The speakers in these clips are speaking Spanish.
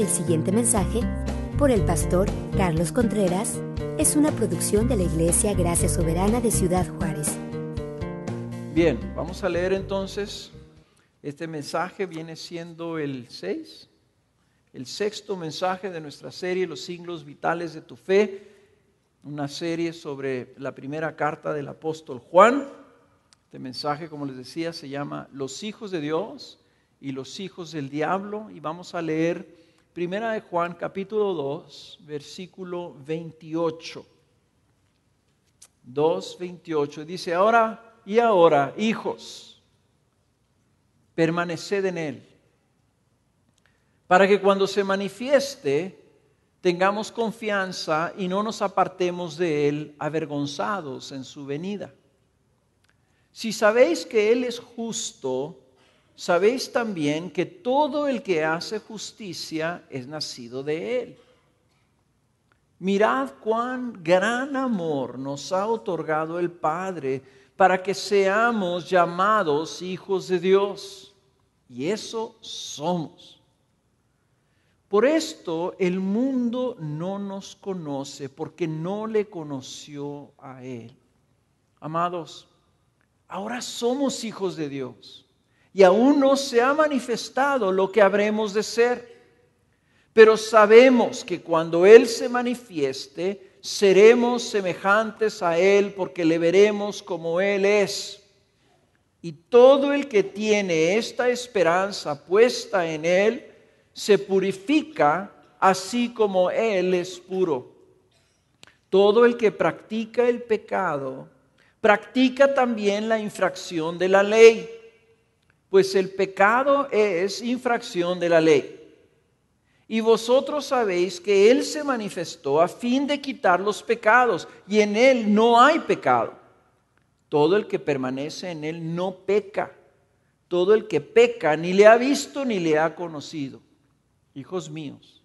El siguiente mensaje, por el pastor Carlos Contreras, es una producción de la Iglesia Gracia Soberana de Ciudad Juárez. Bien, vamos a leer entonces. Este mensaje viene siendo el 6, el sexto mensaje de nuestra serie Los signos vitales de tu fe, una serie sobre la primera carta del apóstol Juan. Este mensaje, como les decía, se llama Los hijos de Dios y los hijos del diablo y vamos a leer Primera de Juan capítulo 2, versículo 28. 2, 28. Dice, ahora y ahora, hijos, permaneced en Él, para que cuando se manifieste tengamos confianza y no nos apartemos de Él avergonzados en su venida. Si sabéis que Él es justo, sabéis también que todo el que hace justicia es nacido de él. Mirad cuán gran amor nos ha otorgado el Padre para que seamos llamados hijos de Dios. Y eso somos. Por esto el mundo no nos conoce porque no le conoció a Él. Amados, ahora somos hijos de Dios y aún no se ha manifestado lo que habremos de ser. Pero sabemos que cuando Él se manifieste, seremos semejantes a Él porque le veremos como Él es. Y todo el que tiene esta esperanza puesta en Él, se purifica así como Él es puro. Todo el que practica el pecado, practica también la infracción de la ley pues el pecado es infracción de la ley. Y vosotros sabéis que Él se manifestó a fin de quitar los pecados, y en Él no hay pecado. Todo el que permanece en Él no peca. Todo el que peca ni le ha visto ni le ha conocido. Hijos míos,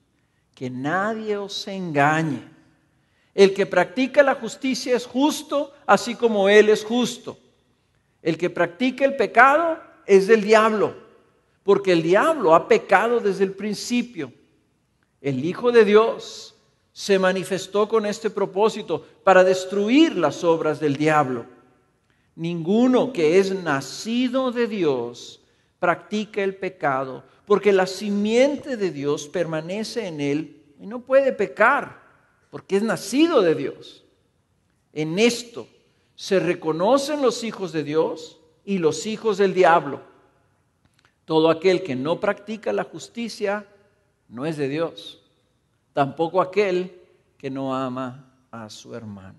que nadie os engañe. El que practica la justicia es justo, así como Él es justo. El que practica el pecado es del diablo, porque el diablo ha pecado desde el principio. El Hijo de Dios se manifestó con este propósito para destruir las obras del diablo. Ninguno que es nacido de Dios practica el pecado, porque la simiente de Dios permanece en él y no puede pecar, porque es nacido de Dios. En esto se reconocen los hijos de Dios y los hijos del diablo. Todo aquel que no practica la justicia no es de Dios, tampoco aquel que no ama a su hermano.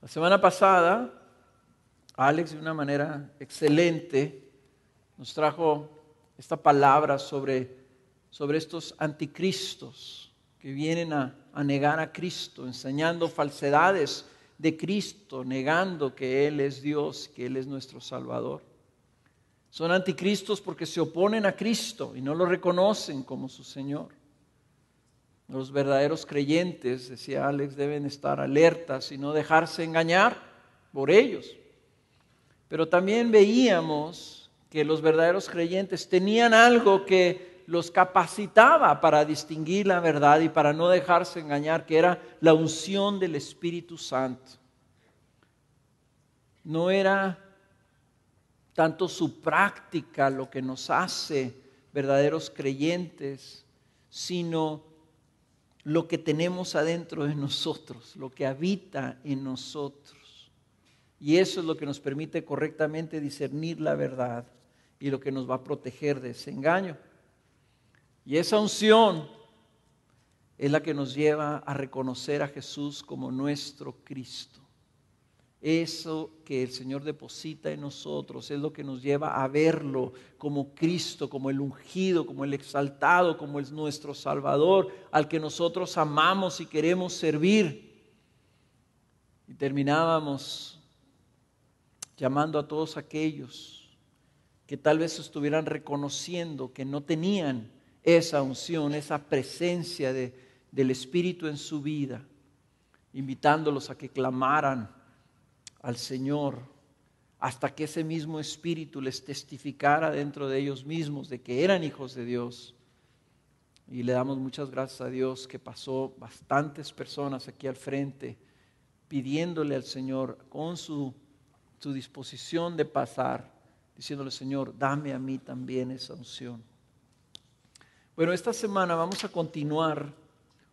La semana pasada, Alex de una manera excelente nos trajo esta palabra sobre, sobre estos anticristos que vienen a, a negar a Cristo, enseñando falsedades de Cristo, negando que Él es Dios, que Él es nuestro Salvador. Son anticristos porque se oponen a Cristo y no lo reconocen como su Señor. Los verdaderos creyentes, decía Alex, deben estar alertas y no dejarse engañar por ellos. Pero también veíamos que los verdaderos creyentes tenían algo que los capacitaba para distinguir la verdad y para no dejarse engañar, que era la unción del Espíritu Santo. No era tanto su práctica lo que nos hace verdaderos creyentes, sino lo que tenemos adentro de nosotros, lo que habita en nosotros. Y eso es lo que nos permite correctamente discernir la verdad y lo que nos va a proteger de ese engaño. Y esa unción es la que nos lleva a reconocer a Jesús como nuestro Cristo. Eso que el Señor deposita en nosotros es lo que nos lleva a verlo como Cristo, como el ungido, como el exaltado, como el nuestro Salvador, al que nosotros amamos y queremos servir. Y terminábamos llamando a todos aquellos que tal vez estuvieran reconociendo que no tenían esa unción, esa presencia del Espíritu en su vida, invitándolos a que clamaran al Señor hasta que ese mismo Espíritu les testificara dentro de ellos mismos de que eran hijos de Dios. Y le damos muchas gracias a Dios que pasó bastantes personas aquí al frente pidiéndole al Señor con su, su disposición de pasar, diciéndole, Señor, dame a mí también esa unción. Bueno, esta semana vamos a continuar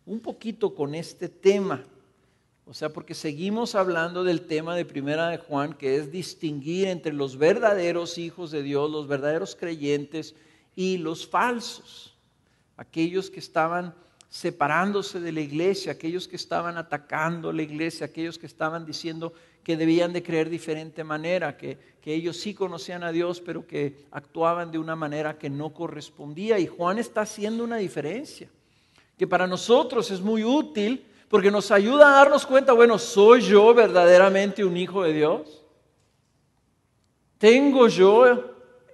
un poquito con este tema. O sea, porque seguimos hablando del tema de Primera de Juan, que es distinguir entre los verdaderos hijos de Dios, los verdaderos creyentes y los falsos. Aquellos que estaban separándose de la iglesia, aquellos que estaban atacando la iglesia, aquellos que estaban diciendo que debían de creer diferente manera, que, que ellos sí conocían a Dios, pero que actuaban de una manera que no correspondía. Y Juan está haciendo una diferencia, que para nosotros es muy útil porque nos ayuda a darnos cuenta, bueno, ¿soy yo verdaderamente un hijo de Dios? ¿Tengo yo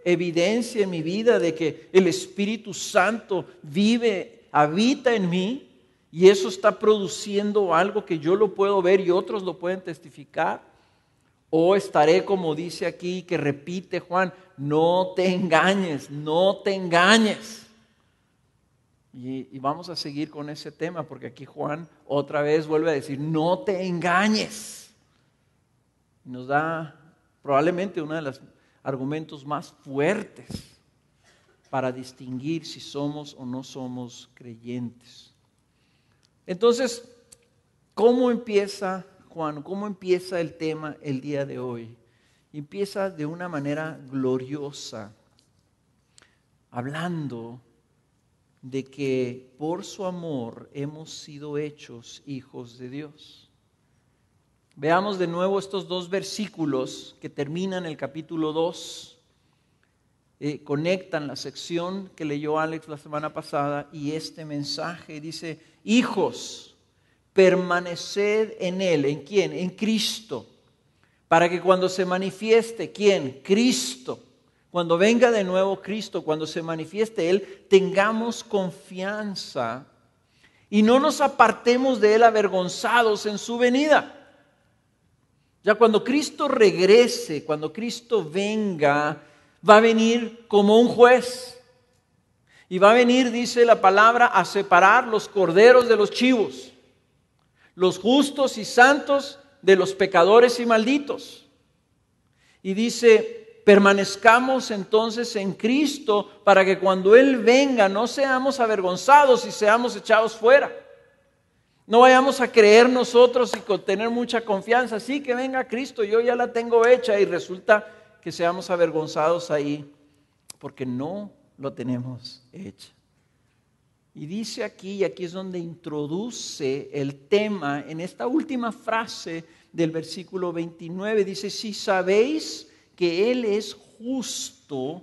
evidencia en mi vida de que el Espíritu Santo vive, habita en mí? y eso está produciendo algo que yo lo puedo ver y otros lo pueden testificar. O estaré como dice aquí, que repite Juan, no te engañes, no te engañes. Y, vamos a seguir con ese tema, porque aquí Juan otra vez vuelve a decir, no te engañes. Nos da probablemente uno de los argumentos más fuertes para distinguir si somos o no somos creyentes. Entonces, ¿cómo empieza Juan? ¿Cómo empieza el tema el día de hoy? Empieza de una manera gloriosa, hablando de que por su amor hemos sido hechos hijos de Dios. Veamos de nuevo estos dos versículos que terminan el capítulo 2, eh, conectan la sección que leyó Alex la semana pasada y este mensaje. Dice, hijos, permaneced en Él. ¿En quién? En Cristo. Para que cuando se manifieste, ¿quién? Cristo. Cuando venga de nuevo Cristo, cuando se manifieste Él, tengamos confianza y no nos apartemos de Él avergonzados en su venida. Ya cuando Cristo regrese, cuando Cristo venga, va a venir como un juez. Y va a venir, dice la palabra, a separar los corderos de los chivos, los justos y santos de los pecadores y malditos. Y dice, permanezcamos entonces en Cristo para que cuando Él venga no seamos avergonzados y seamos echados fuera. No vayamos a creer nosotros y tener mucha confianza. Sí, que venga Cristo, yo ya la tengo hecha y resulta que seamos avergonzados ahí porque no lo tenemos hecho. Y dice aquí, y aquí es donde introduce el tema, en esta última frase del versículo 29, dice, si sabéis que Él es justo,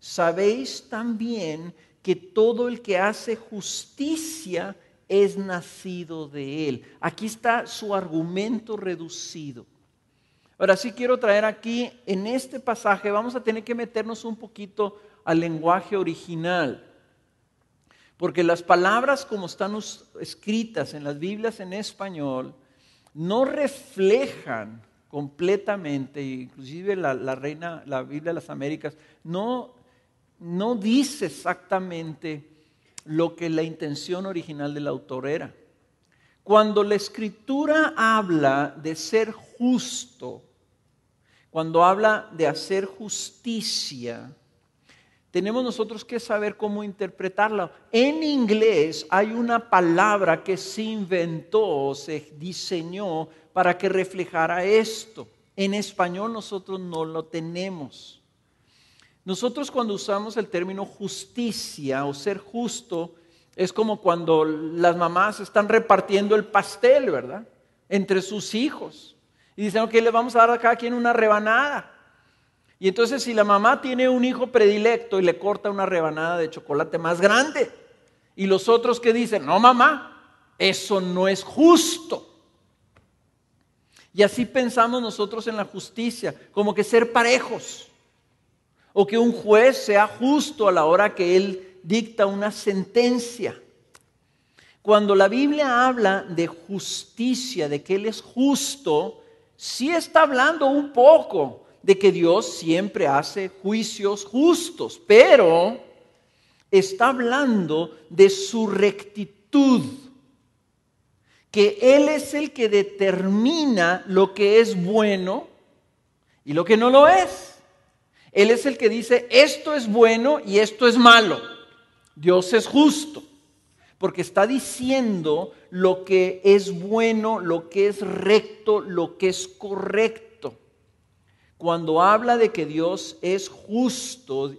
sabéis también que todo el que hace justicia es nacido de Él. Aquí está su argumento reducido. Ahora sí quiero traer aquí, en este pasaje, vamos a tener que meternos un poquito al lenguaje original. Porque las palabras como están escritas en las Biblias en español no reflejan completamente, inclusive la, reina, la Biblia de las Américas, no, no dice exactamente lo que la intención original del autor era. Cuando la escritura habla de ser justo, cuando habla de hacer justicia, tenemos nosotros que saber cómo interpretarla. En inglés hay una palabra que se inventó, o se diseñó para que reflejara esto. En español nosotros no lo tenemos. Nosotros cuando usamos el término justicia o ser justo, es como cuando las mamás están repartiendo el pastel, ¿verdad? Entre sus hijos. Y dicen, ok, le vamos a dar a cada quien una rebanada. Y entonces si la mamá tiene un hijo predilecto y le corta una rebanada de chocolate más grande, y los otros que dicen, no mamá, eso no es justo. Y así pensamos nosotros en la justicia, como que ser parejos, o que un juez sea justo a la hora que él dicta una sentencia. Cuando la Biblia habla de justicia, de que Él es justo, sí está hablando un poco de que Dios siempre hace juicios justos, pero está hablando de su rectitud, que Él es el que determina lo que es bueno y lo que no lo es. Él es el que dice, esto es bueno y esto es malo. Dios es justo, porque está diciendo lo que es bueno, lo que es recto, lo que es correcto cuando habla de que Dios es justo,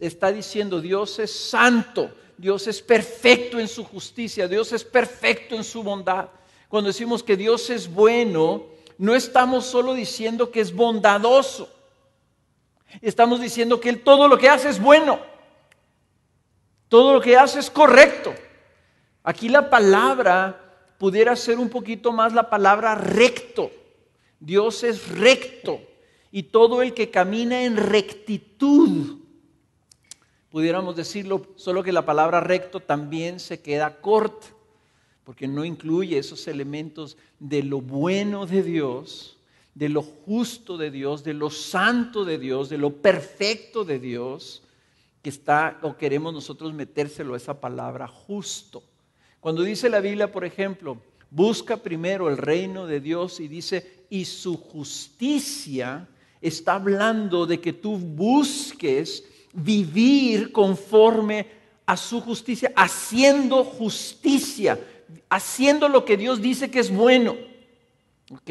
está diciendo Dios es santo, Dios es perfecto en su justicia, Dios es perfecto en su bondad. Cuando decimos que Dios es bueno, no estamos solo diciendo que es bondadoso, estamos diciendo que Él todo lo que hace es bueno, todo lo que hace es correcto. Aquí la palabra pudiera ser un poquito más la palabra recto. Dios es recto y todo el que camina en rectitud. Pudiéramos decirlo, solo que la palabra recto también se queda corta, porque no incluye esos elementos de lo bueno de Dios, de lo justo de Dios, de lo santo de Dios, de lo perfecto de Dios, que está o queremos nosotros metérselo a esa palabra justo. Cuando dice la Biblia, por ejemplo, busca primero el reino de Dios y dice, y su justicia está hablando de que tú busques vivir conforme a su justicia, haciendo justicia, haciendo lo que Dios dice que es bueno. ¿Ok?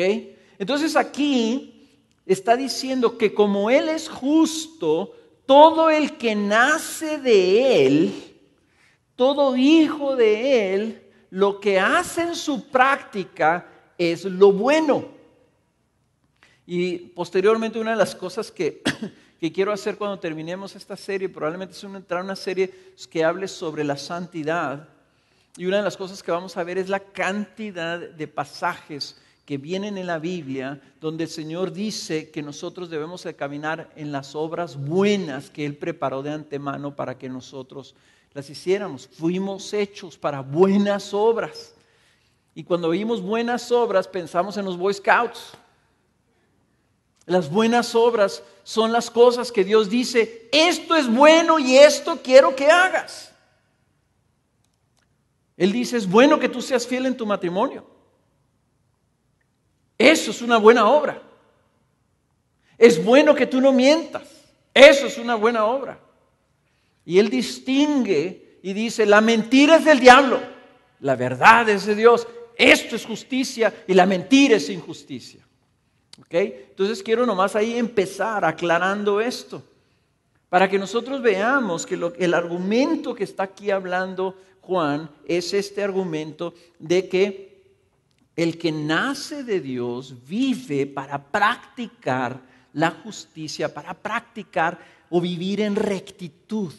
Entonces aquí está diciendo que como Él es justo, todo el que nace de Él, todo hijo de Él, lo que hace en su práctica es lo bueno. Y posteriormente una de las cosas que, quiero hacer cuando terminemos esta serie, probablemente es entrar una serie que hable sobre la santidad. Y una de las cosas que vamos a ver es la cantidad de pasajes que vienen en la Biblia donde el Señor dice que nosotros debemos caminar en las obras buenas que Él preparó de antemano para que nosotros las hiciéramos. Fuimos hechos para buenas obras. Y cuando oímos buenas obras pensamos en los Boy Scouts las buenas obras son las cosas que Dios dice, esto es bueno y esto quiero que hagas. Él dice, es bueno que tú seas fiel en tu matrimonio. Eso es una buena obra. Es bueno que tú no mientas. Eso es una buena obra. Y él distingue y dice, la mentira es del diablo, la verdad es de Dios. Esto es justicia y la mentira es injusticia. Entonces quiero nomás ahí empezar aclarando esto, para que nosotros veamos que el argumento que está aquí hablando Juan es este argumento de que el que nace de Dios vive para practicar la justicia, para practicar o vivir en rectitud.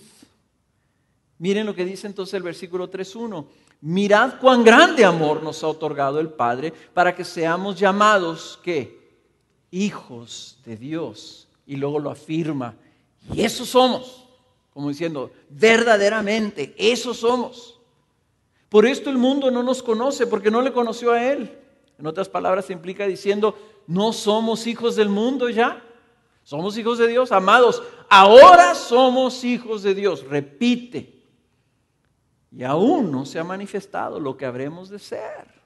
Miren lo que dice entonces el versículo 3.1. Mirad cuán grande amor nos ha otorgado el Padre para que seamos llamados, que hijos de Dios. Y luego lo afirma, y eso somos, como diciendo, verdaderamente, eso somos. Por esto el mundo no nos conoce, porque no le conoció a Él. En otras palabras, implica diciendo, no somos hijos del mundo ya, somos hijos de Dios, amados, ahora somos hijos de Dios, repite. Y aún no se ha manifestado lo que habremos de ser.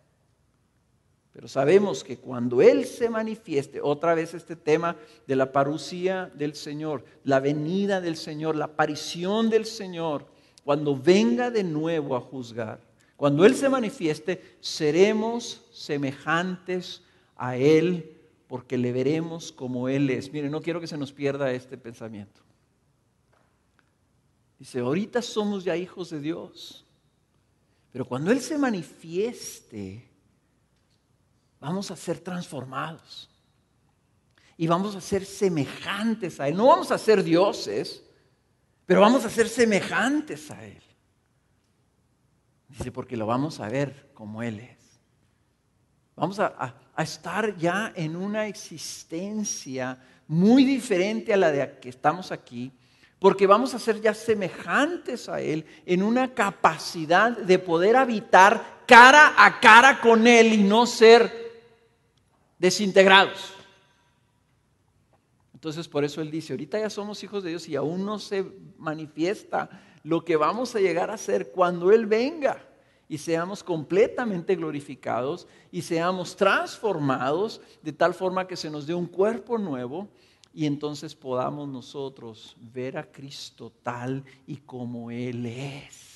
Pero sabemos que cuando Él se manifieste, otra vez este tema de la parucía del Señor, la venida del Señor, la aparición del Señor, cuando venga de nuevo a juzgar, cuando Él se manifieste, seremos semejantes a Él porque le veremos como Él es. Mire, no quiero que se nos pierda este pensamiento. Dice, ahorita somos ya hijos de Dios, pero cuando Él se manifieste, vamos a ser transformados. Y vamos a ser semejantes a Él. No vamos a ser dioses, pero vamos a ser semejantes a Él. Dice, porque lo vamos a ver como Él es. Vamos a, estar ya en una existencia muy diferente a la de que estamos aquí, porque vamos a ser ya semejantes a Él en una capacidad de poder habitar cara a cara con Él y no ser desintegrados. Entonces por eso Él dice, ahorita ya somos hijos de Dios y aún no se manifiesta lo que vamos a llegar a ser cuando Él venga y seamos completamente glorificados y seamos transformados de tal forma que se nos dé un cuerpo nuevo y entonces podamos nosotros ver a Cristo tal y como Él es.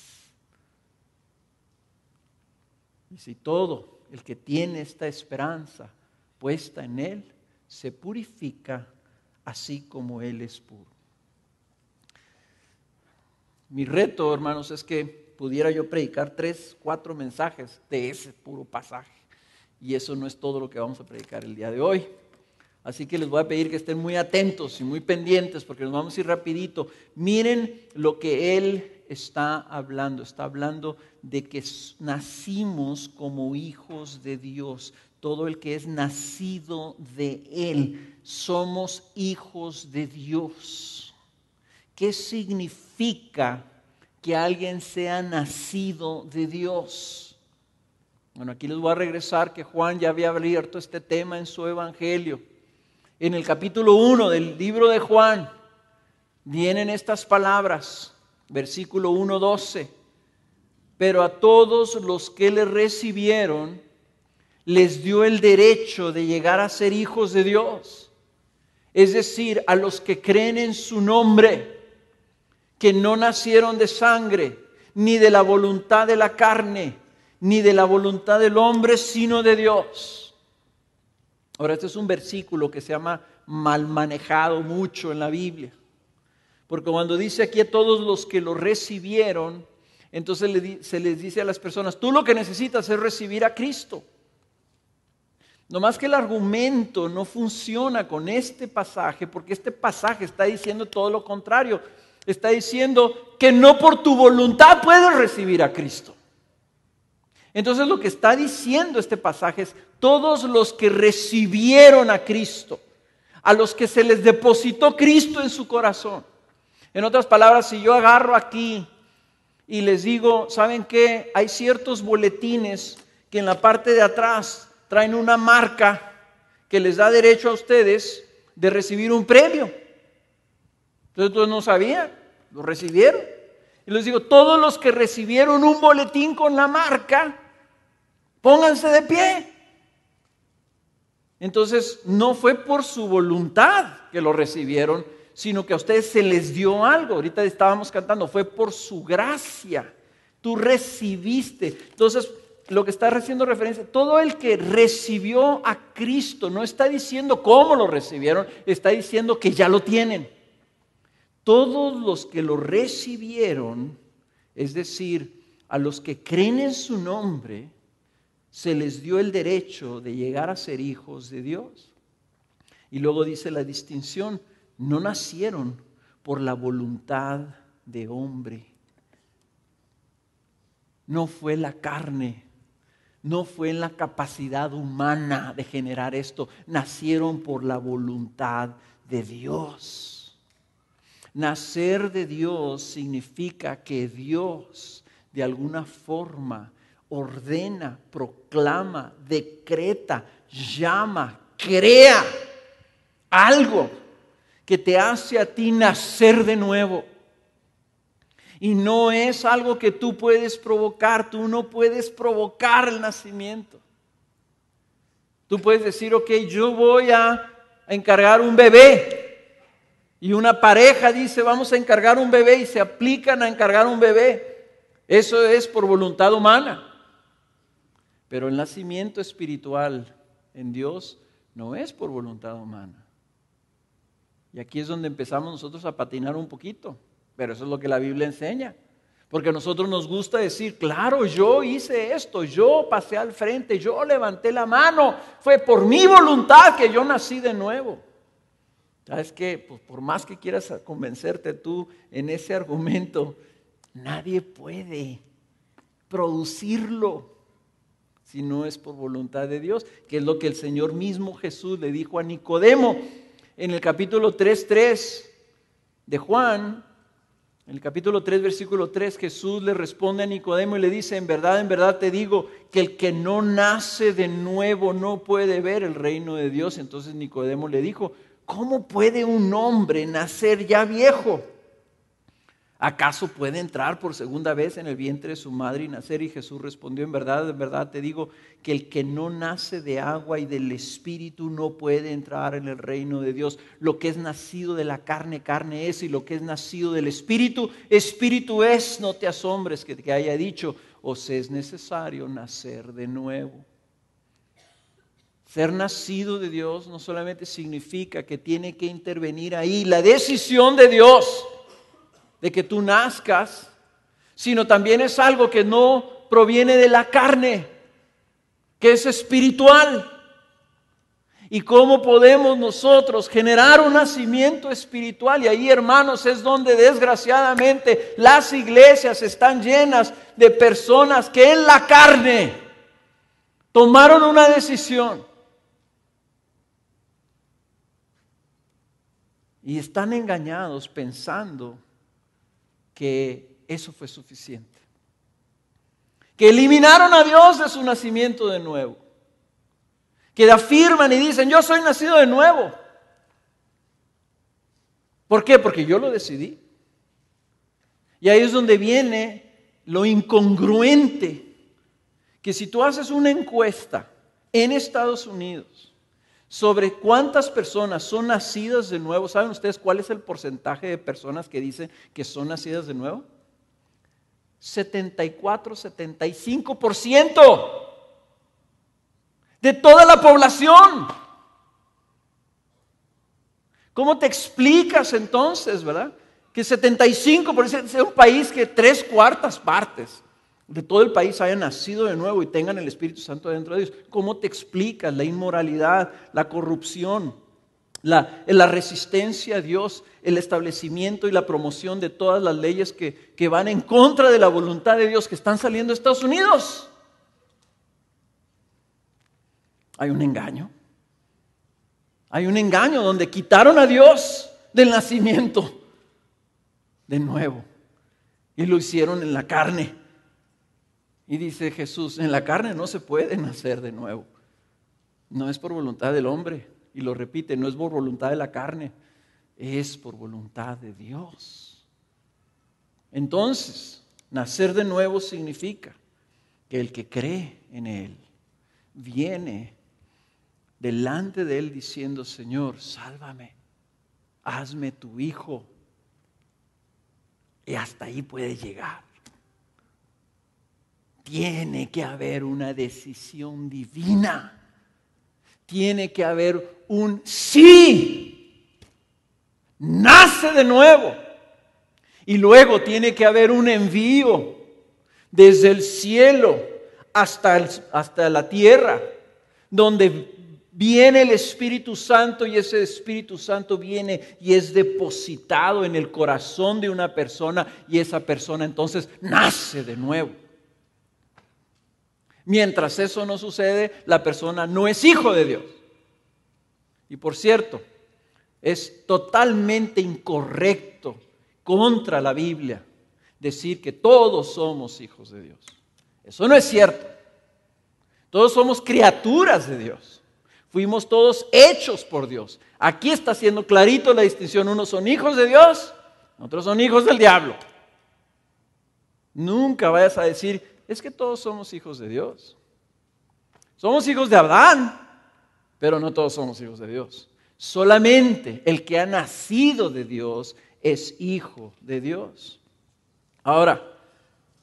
Y si todo el que tiene esta esperanza puesta en Él se purifica así como Él es puro. Mi reto, hermanos, es que pudiera yo predicar tres, cuatro mensajes de ese puro pasaje. Y eso no es todo lo que vamos a predicar el día de hoy. Así que les voy a pedir que estén muy atentos y muy pendientes porque nos vamos a ir rapidito. Miren lo que Él está hablando. Está hablando de que nacimos como hijos de Dios todo el que es nacido de Él. Somos hijos de Dios. ¿Qué significa que alguien sea nacido de Dios? Bueno, aquí les voy a regresar que Juan ya había abierto este tema en su Evangelio. En el capítulo 1 del libro de Juan vienen estas palabras, versículo 1.12. Pero a todos los que le recibieron, les dio el derecho de llegar a ser hijos de Dios. Es decir, a los que creen en su nombre, que no nacieron de sangre, ni de la voluntad de la carne, ni de la voluntad del hombre, sino de Dios. Ahora, este es un versículo que se llama mal manejado mucho en la Biblia. Porque cuando dice aquí a todos los que lo recibieron, entonces se les dice a las personas, tú lo que necesitas es recibir a Cristo. No más que el argumento no funciona con este pasaje, porque este pasaje está diciendo todo lo contrario. Está diciendo que no por tu voluntad puedes recibir a Cristo. Entonces lo que está diciendo este pasaje es, todos los que recibieron a Cristo, a los que se les depositó Cristo en su corazón. En otras palabras, si yo agarro aquí y les digo, ¿saben qué? Hay ciertos boletines que en la parte de atrás traen una marca que les da derecho a ustedes de recibir un premio. Entonces pues, no sabían, lo recibieron. Y les digo, todos los que recibieron un boletín con la marca, pónganse de pie. Entonces no fue por su voluntad que lo recibieron, sino que a ustedes se les dio algo. Ahorita estábamos cantando, fue por su gracia. Tú recibiste. Entonces lo que está haciendo referencia, todo el que recibió a Cristo, no está diciendo cómo lo recibieron, está diciendo que ya lo tienen. Todos los que lo recibieron, es decir, a los que creen en su nombre, se les dio el derecho de llegar a ser hijos de Dios. Y luego dice la distinción, no nacieron por la voluntad de hombre. No fue la carne no fue en la capacidad humana de generar esto, nacieron por la voluntad de Dios. Nacer de Dios significa que Dios de alguna forma ordena, proclama, decreta, llama, crea algo que te hace a ti nacer de nuevo. Y no es algo que tú puedes provocar, tú no puedes provocar el nacimiento. Tú puedes decir, ok, yo voy a encargar un bebé. Y una pareja dice, vamos a encargar un bebé y se aplican a encargar un bebé. Eso es por voluntad humana. Pero el nacimiento espiritual en Dios no es por voluntad humana. Y aquí es donde empezamos nosotros a patinar un poquito. Pero eso es lo que la Biblia enseña. Porque a nosotros nos gusta decir, claro, yo hice esto, yo pasé al frente, yo levanté la mano, fue por mi voluntad que yo nací de nuevo. ¿Sabes que pues, por más que quieras convencerte tú en ese argumento, nadie puede producirlo si no es por voluntad de Dios, que es lo que el Señor mismo Jesús le dijo a Nicodemo en el capítulo 3.3 de Juan, en el capítulo 3, versículo 3, Jesús le responde a Nicodemo y le dice, en verdad, en verdad te digo que el que no nace de nuevo no puede ver el reino de Dios. Entonces Nicodemo le dijo, ¿cómo puede un hombre nacer ya viejo? ¿Acaso puede entrar por segunda vez en el vientre de su madre y nacer? Y Jesús respondió, en verdad, en verdad te digo que el que no nace de agua y del espíritu no puede entrar en el reino de Dios. Lo que es nacido de la carne, carne es, y lo que es nacido del espíritu, espíritu es. No te asombres que, te haya dicho, os es necesario nacer de nuevo. Ser nacido de Dios no solamente significa que tiene que intervenir ahí la decisión de Dios de que tú nazcas, sino también es algo que no proviene de la carne, que es espiritual. ¿Y cómo podemos nosotros generar un nacimiento espiritual? Y ahí, hermanos, es donde desgraciadamente las iglesias están llenas de personas que en la carne tomaron una decisión. Y están engañados pensando que eso fue suficiente. Que eliminaron a Dios de su nacimiento de nuevo. Que afirman y dicen, yo soy nacido de nuevo. ¿Por qué? Porque yo lo decidí. Y ahí es donde viene lo incongruente, que si tú haces una encuesta en Estados Unidos sobre cuántas personas son nacidas de nuevo. ¿Saben ustedes cuál es el porcentaje de personas que dicen que son nacidas de nuevo? 74, 75% de toda la población. ¿Cómo te explicas entonces, verdad? Que 75, por es un país que tres cuartas partes de todo el país hayan nacido de nuevo y tengan el Espíritu Santo dentro de Dios. ¿Cómo te explicas la inmoralidad, la corrupción, la, resistencia a Dios, el establecimiento y la promoción de todas las leyes que, que van en contra de la voluntad de Dios que están saliendo de Estados Unidos? Hay un engaño. Hay un engaño donde quitaron a Dios del nacimiento de nuevo y lo hicieron en la carne y dice Jesús, en la carne no se puede nacer de nuevo. No es por voluntad del hombre. Y lo repite, no es por voluntad de la carne, es por voluntad de Dios. Entonces, nacer de nuevo significa que el que cree en Él viene delante de Él diciendo, Señor, sálvame, hazme tu hijo. Y hasta ahí puede llegar tiene que haber una decisión divina. Tiene que haber un sí. Nace de nuevo. Y luego tiene que haber un envío desde el cielo hasta, hasta la tierra, donde viene el Espíritu Santo y ese Espíritu Santo viene y es depositado en el corazón de una persona y esa persona entonces nace de nuevo. Mientras eso no sucede, la persona no es hijo de Dios. Y por cierto, es totalmente incorrecto contra la Biblia decir que todos somos hijos de Dios. Eso no es cierto. Todos somos criaturas de Dios. Fuimos todos hechos por Dios. Aquí está siendo clarito la distinción. Unos son hijos de Dios, otros son hijos del diablo. Nunca vayas a decir, es que todos somos hijos de Dios. Somos hijos de Adán, pero no todos somos hijos de Dios. Solamente el que ha nacido de Dios es hijo de Dios. Ahora,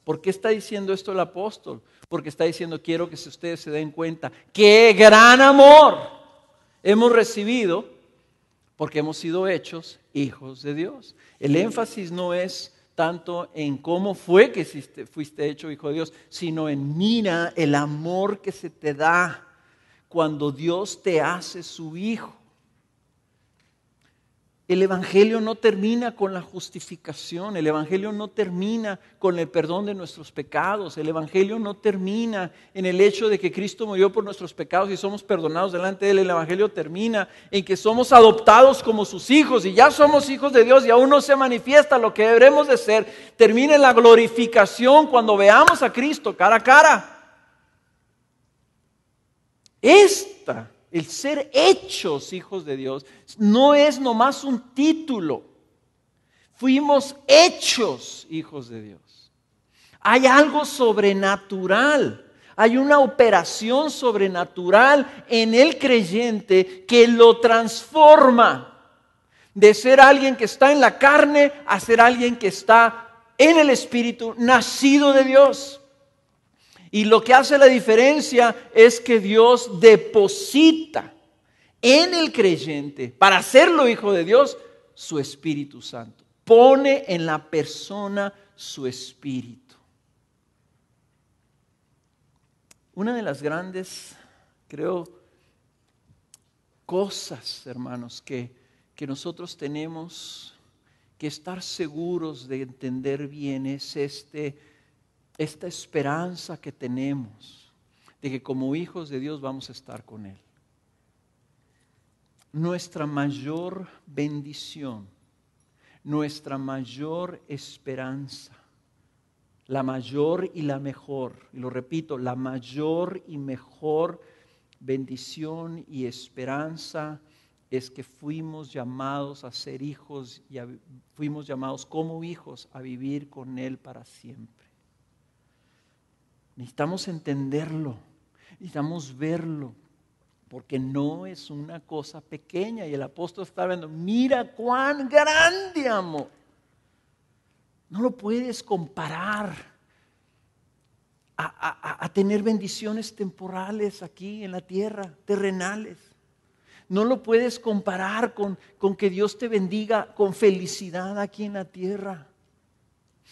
¿por qué está diciendo esto el apóstol? Porque está diciendo, quiero que ustedes se den cuenta, qué gran amor hemos recibido porque hemos sido hechos hijos de Dios. El énfasis no es tanto en cómo fue que fuiste hecho hijo de Dios, sino en mira el amor que se te da cuando Dios te hace su hijo. El Evangelio no termina con la justificación, el Evangelio no termina con el perdón de nuestros pecados, el Evangelio no termina en el hecho de que Cristo murió por nuestros pecados y somos perdonados delante de Él, el Evangelio termina en que somos adoptados como sus hijos y ya somos hijos de Dios y aún no se manifiesta lo que debemos de ser, termina en la glorificación cuando veamos a Cristo cara a cara. Esta el ser hechos hijos de Dios no es nomás un título. Fuimos hechos hijos de Dios. Hay algo sobrenatural. Hay una operación sobrenatural en el creyente que lo transforma de ser alguien que está en la carne a ser alguien que está en el Espíritu, nacido de Dios. Y lo que hace la diferencia es que Dios deposita en el creyente, para hacerlo hijo de Dios, su Espíritu Santo. Pone en la persona su Espíritu. Una de las grandes, creo, cosas, hermanos, que, que nosotros tenemos que estar seguros de entender bien es este esta esperanza que tenemos de que como hijos de Dios vamos a estar con Él. Nuestra mayor bendición, nuestra mayor esperanza, la mayor y la mejor, y lo repito, la mayor y mejor bendición y esperanza es que fuimos llamados a ser hijos y fuimos llamados como hijos a vivir con Él para siempre. Necesitamos entenderlo, necesitamos verlo, porque no es una cosa pequeña. Y el apóstol está viendo. mira cuán grande amo. No lo puedes comparar a, tener bendiciones temporales aquí en la tierra, terrenales. No lo puedes comparar con, con, que Dios te bendiga con felicidad aquí en la tierra.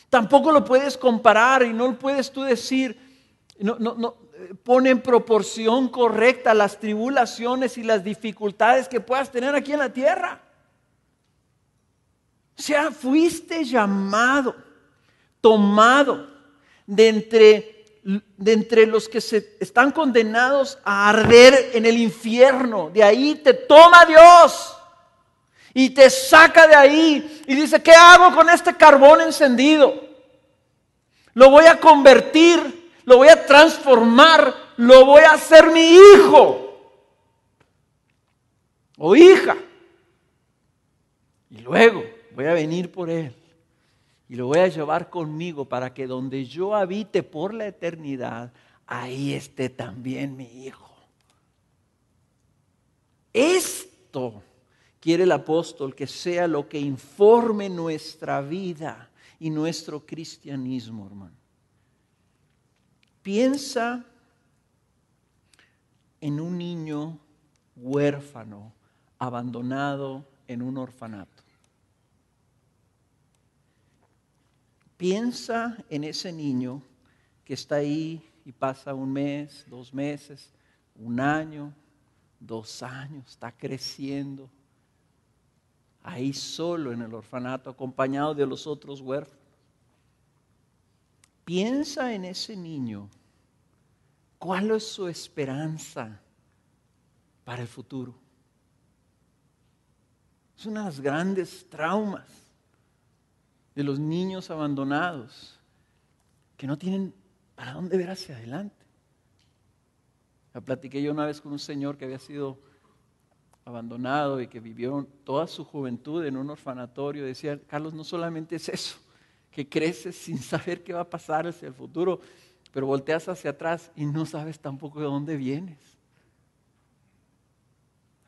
Tampoco lo puedes comparar y no lo puedes tú decir, no, no, no, pone en proporción correcta las tribulaciones y las dificultades que puedas tener aquí en la tierra. O sea, fuiste llamado, tomado de entre, de entre los que se están condenados a arder en el infierno. De ahí te toma Dios y te saca de ahí y dice, ¿qué hago con este carbón encendido? Lo voy a convertir lo voy a transformar, lo voy a hacer mi hijo o hija. Y luego voy a venir por él y lo voy a llevar conmigo para que donde yo habite por la eternidad, ahí esté también mi hijo. Esto quiere el apóstol que sea lo que informe nuestra vida y nuestro cristianismo, hermano. Piensa en un niño huérfano, abandonado en un orfanato. Piensa en ese niño que está ahí y pasa un mes, dos meses, un año, dos años, está creciendo, ahí solo en el orfanato, acompañado de los otros huérfanos. Piensa en ese niño. ¿Cuál es su esperanza para el futuro? Es una de las grandes traumas de los niños abandonados que no tienen para dónde ver hacia adelante. La platiqué yo una vez con un señor que había sido abandonado y que vivió toda su juventud en un orfanatorio. Decía, Carlos, no solamente es eso, que creces sin saber qué va a pasar hacia el futuro, pero volteas hacia atrás y no sabes tampoco de dónde vienes.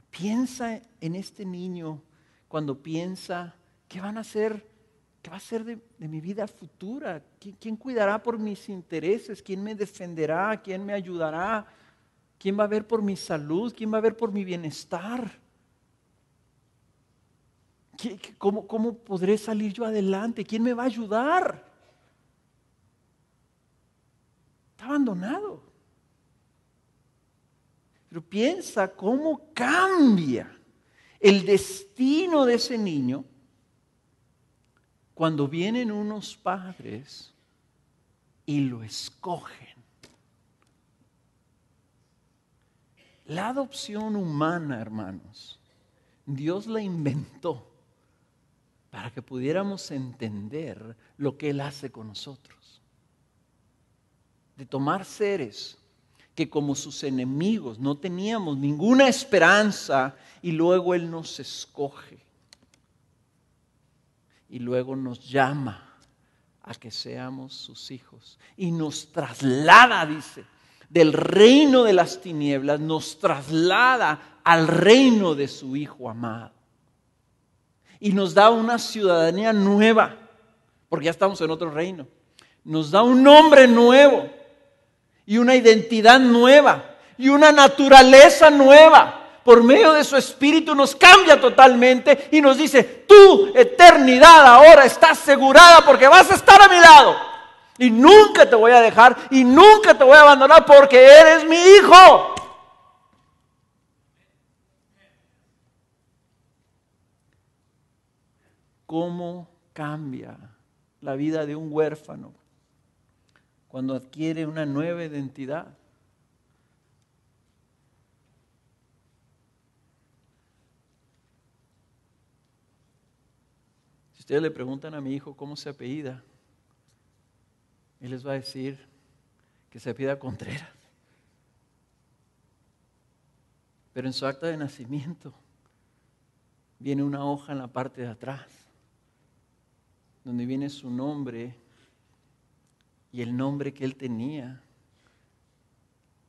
Piensa en este niño cuando piensa, ¿qué van a hacer? ¿Qué va a ser de, mi vida futura? ¿Quién cuidará por mis intereses? ¿Quién me defenderá? ¿Quién me ayudará? ¿Quién va a ver por mi salud? ¿Quién va a ver por mi bienestar? cómo, ¿Cómo podré salir yo adelante? ¿Quién me va a ayudar? Está abandonado. Pero piensa cómo cambia el destino de ese niño cuando vienen unos padres y lo escogen. La adopción humana, hermanos, Dios la inventó para que pudiéramos entender lo que Él hace con nosotros. De tomar seres que como sus enemigos no teníamos ninguna esperanza y luego Él nos escoge y luego nos llama a que seamos sus hijos y nos traslada, dice, del reino de las tinieblas, nos traslada al reino de su Hijo amado y nos da una ciudadanía nueva, porque ya estamos en otro reino. Nos da un nombre nuevo y una identidad nueva y una naturaleza nueva. Por medio de su espíritu nos cambia totalmente y nos dice, tu eternidad ahora está asegurada porque vas a estar a mi lado. Y nunca te voy a dejar y nunca te voy a abandonar porque eres mi hijo. cómo cambia la vida de un huérfano cuando adquiere una nueva identidad. Si ustedes le preguntan a mi hijo cómo se apellida, él les va a decir que se apellida Contreras. Pero en su acta de nacimiento viene una hoja en la parte de atrás donde viene su nombre y el nombre que él tenía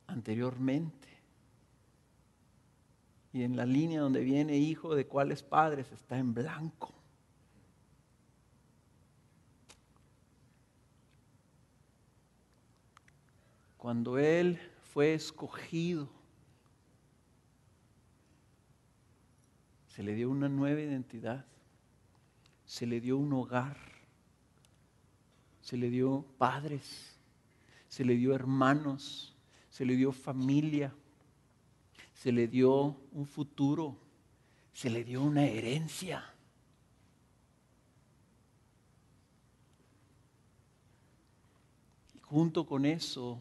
anteriormente. Y en la línea donde viene hijo de cuáles padres está en blanco. Cuando él fue escogido, se le dio una nueva identidad, se le dio un hogar, se le dio padres, se le dio hermanos, se le dio familia, se le dio un futuro, se le dio una herencia. Y junto con eso,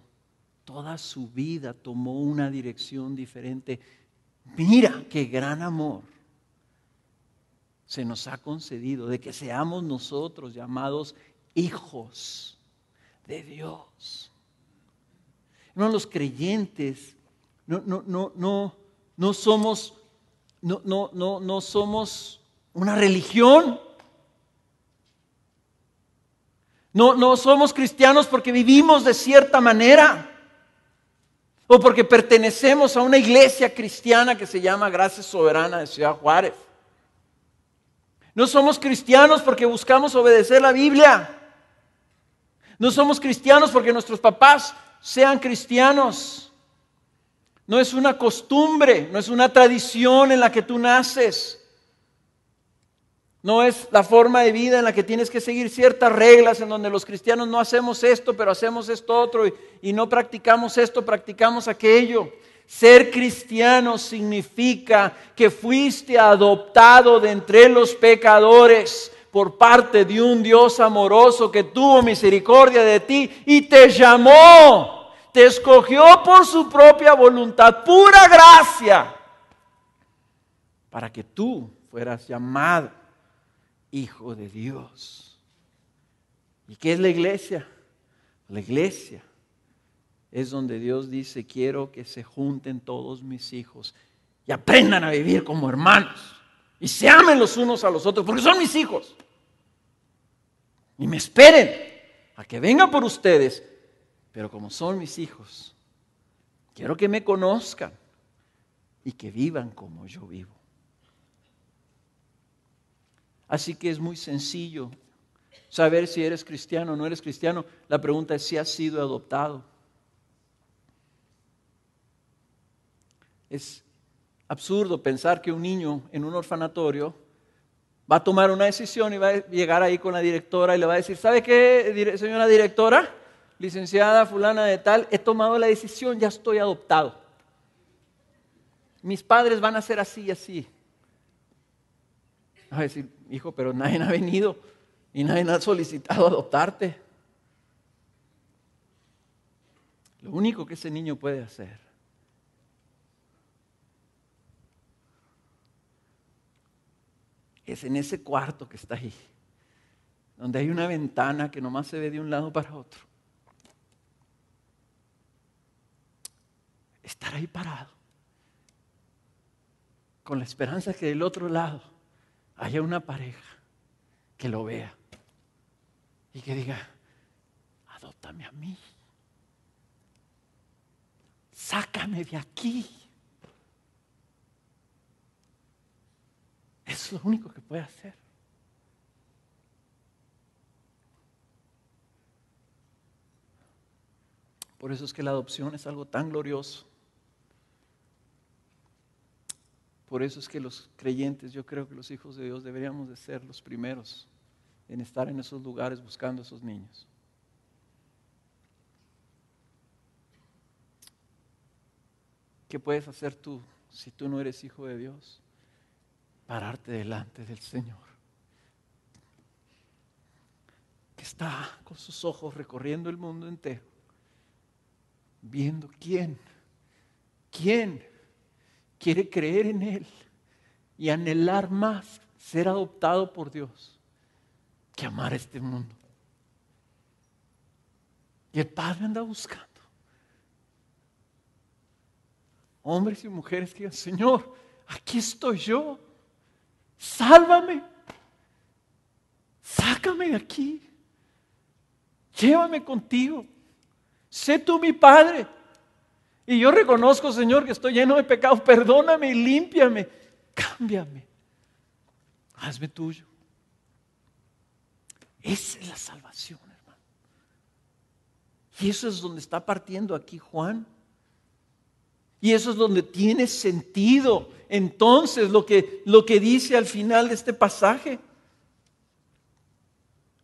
toda su vida tomó una dirección diferente. Mira qué gran amor se nos ha concedido de que seamos nosotros llamados hijos de Dios. No, los creyentes no, no, no, no, no somos, no, no, no, no somos una religión. No, no somos cristianos porque vivimos de cierta manera o porque pertenecemos a una iglesia cristiana que se llama Gracia Soberana de Ciudad Juárez. No somos cristianos porque buscamos obedecer la Biblia. No somos cristianos porque nuestros papás sean cristianos. No es una costumbre, no es una tradición en la que tú naces. No es la forma de vida en la que tienes que seguir ciertas reglas en donde los cristianos no hacemos esto, pero hacemos esto otro y, no practicamos esto, practicamos aquello. Ser cristiano significa que fuiste adoptado de entre los pecadores por parte de un Dios amoroso que tuvo misericordia de ti y te llamó, te escogió por su propia voluntad, pura gracia, para que tú fueras llamado hijo de Dios. ¿Y qué es la iglesia? La iglesia es donde Dios dice, quiero que se junten todos mis hijos y aprendan a vivir como hermanos y se amen los unos a los otros, porque son mis hijos. Y me esperen a que venga por ustedes, pero como son mis hijos, quiero que me conozcan y que vivan como yo vivo. Así que es muy sencillo saber si eres cristiano o no eres cristiano. La pregunta es si has sido adoptado. Es absurdo pensar que un niño en un orfanatorio va a tomar una decisión y va a llegar ahí con la directora y le va a decir, ¿sabe qué, señora directora? Licenciada fulana de tal, he tomado la decisión, ya estoy adoptado. Mis padres van a ser así y así. Va a decir, hijo, pero nadie ha venido y nadie ha solicitado adoptarte. Lo único que ese niño puede hacer es en ese cuarto que está ahí, donde hay una ventana que nomás se ve de un lado para otro. Estar ahí parado, con la esperanza que del otro lado haya una pareja que lo vea y que diga, adóptame a mí, sácame de aquí. es lo único que puede hacer. Por eso es que la adopción es algo tan glorioso. Por eso es que los creyentes, yo creo que los hijos de Dios deberíamos de ser los primeros en estar en esos lugares buscando a esos niños. ¿Qué puedes hacer tú si tú no eres hijo de Dios? pararte delante del Señor, que está con sus ojos recorriendo el mundo entero, viendo quién, quién quiere creer en Él y anhelar más ser adoptado por Dios que amar este mundo. Y el Padre anda buscando hombres y mujeres que digan, Señor, aquí estoy yo sálvame, sácame de aquí, llévame contigo, sé tú mi Padre. Y yo reconozco, Señor, que estoy lleno de pecados, perdóname y límpiame, cámbiame, hazme tuyo. Esa es la salvación, hermano. Y eso es donde está partiendo aquí Juan y eso es donde tiene sentido entonces lo que, lo que dice al final de este pasaje.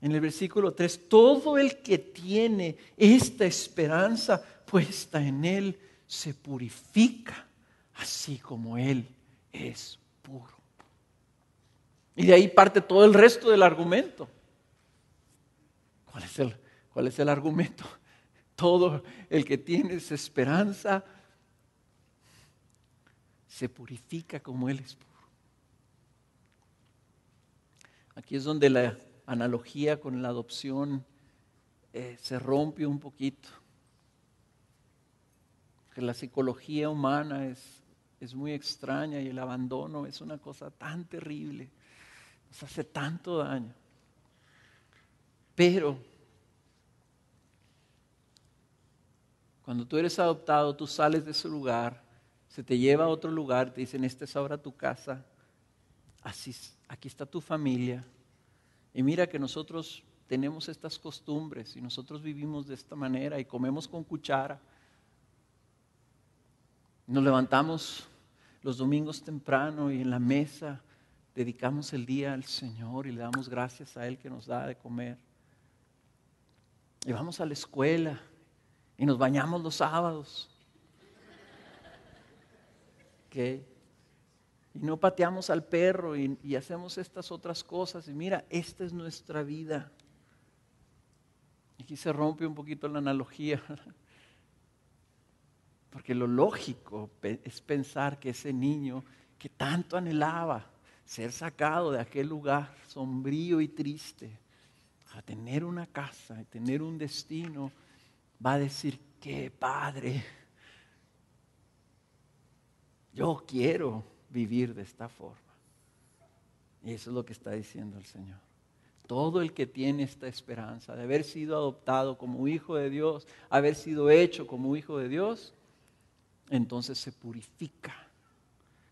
En el versículo 3, todo el que tiene esta esperanza puesta en él se purifica, así como él es puro. Y de ahí parte todo el resto del argumento. ¿Cuál es el, cuál es el argumento? Todo el que tiene esa esperanza se purifica como Él es puro. Aquí es donde la analogía con la adopción eh, se rompe un poquito. Que la psicología humana es, es muy extraña y el abandono es una cosa tan terrible, nos hace tanto daño. Pero cuando tú eres adoptado, tú sales de su lugar se te lleva a otro lugar, te dicen, esta es ahora tu casa, Así, aquí está tu familia. Y mira que nosotros tenemos estas costumbres y nosotros vivimos de esta manera y comemos con cuchara. Nos levantamos los domingos temprano y en la mesa dedicamos el día al Señor y le damos gracias a Él que nos da de comer. Y vamos a la escuela y nos bañamos los sábados y no pateamos al perro y, hacemos estas otras cosas. Y mira, esta es nuestra vida. Aquí se rompe un poquito la analogía. Porque lo lógico es pensar que ese niño que tanto anhelaba ser sacado de aquel lugar sombrío y triste a tener una casa y tener un destino, va a decir, qué padre, yo quiero vivir de esta forma. Y eso es lo que está diciendo el Señor. Todo el que tiene esta esperanza de haber sido adoptado como hijo de Dios, haber sido hecho como hijo de Dios, entonces se purifica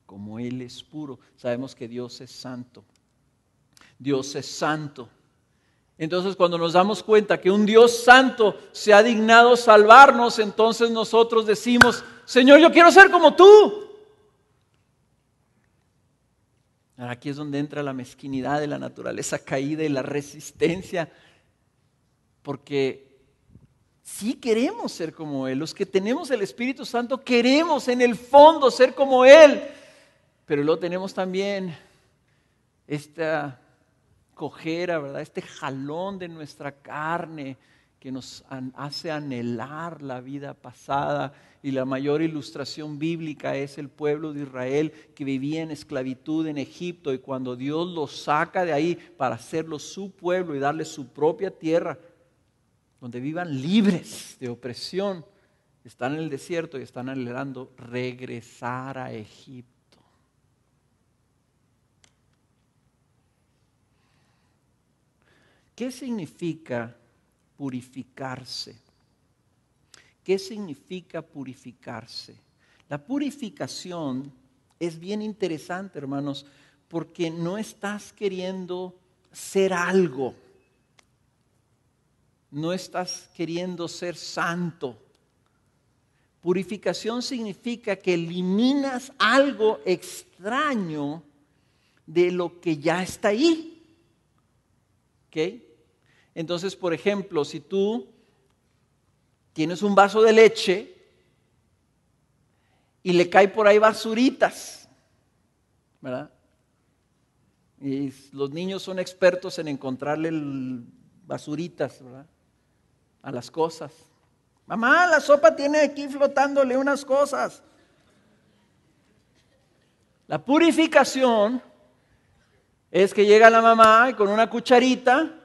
como Él es puro. Sabemos que Dios es santo. Dios es santo. Entonces cuando nos damos cuenta que un Dios santo se ha dignado salvarnos, entonces nosotros decimos, Señor, yo quiero ser como tú. Aquí es donde entra la mezquinidad de la naturaleza caída y la resistencia, porque sí queremos ser como Él, los que tenemos el Espíritu Santo queremos en el fondo ser como Él, pero luego tenemos también esta cojera, ¿verdad? Este jalón de nuestra carne, que nos hace anhelar la vida pasada. Y la mayor ilustración bíblica es el pueblo de Israel que vivía en esclavitud en Egipto y cuando Dios los saca de ahí para hacerlo su pueblo y darle su propia tierra, donde vivan libres de opresión, están en el desierto y están anhelando regresar a Egipto. ¿Qué significa purificarse. ¿Qué significa purificarse? La purificación es bien interesante, hermanos, porque no estás queriendo ser algo. No estás queriendo ser santo. Purificación significa que eliminas algo extraño de lo que ya está ahí. ¿Okay? Entonces, por ejemplo, si tú tienes un vaso de leche y le cae por ahí basuritas, ¿verdad? Y los niños son expertos en encontrarle basuritas, ¿verdad? A las cosas. Mamá, la sopa tiene aquí flotándole unas cosas. La purificación es que llega la mamá y con una cucharita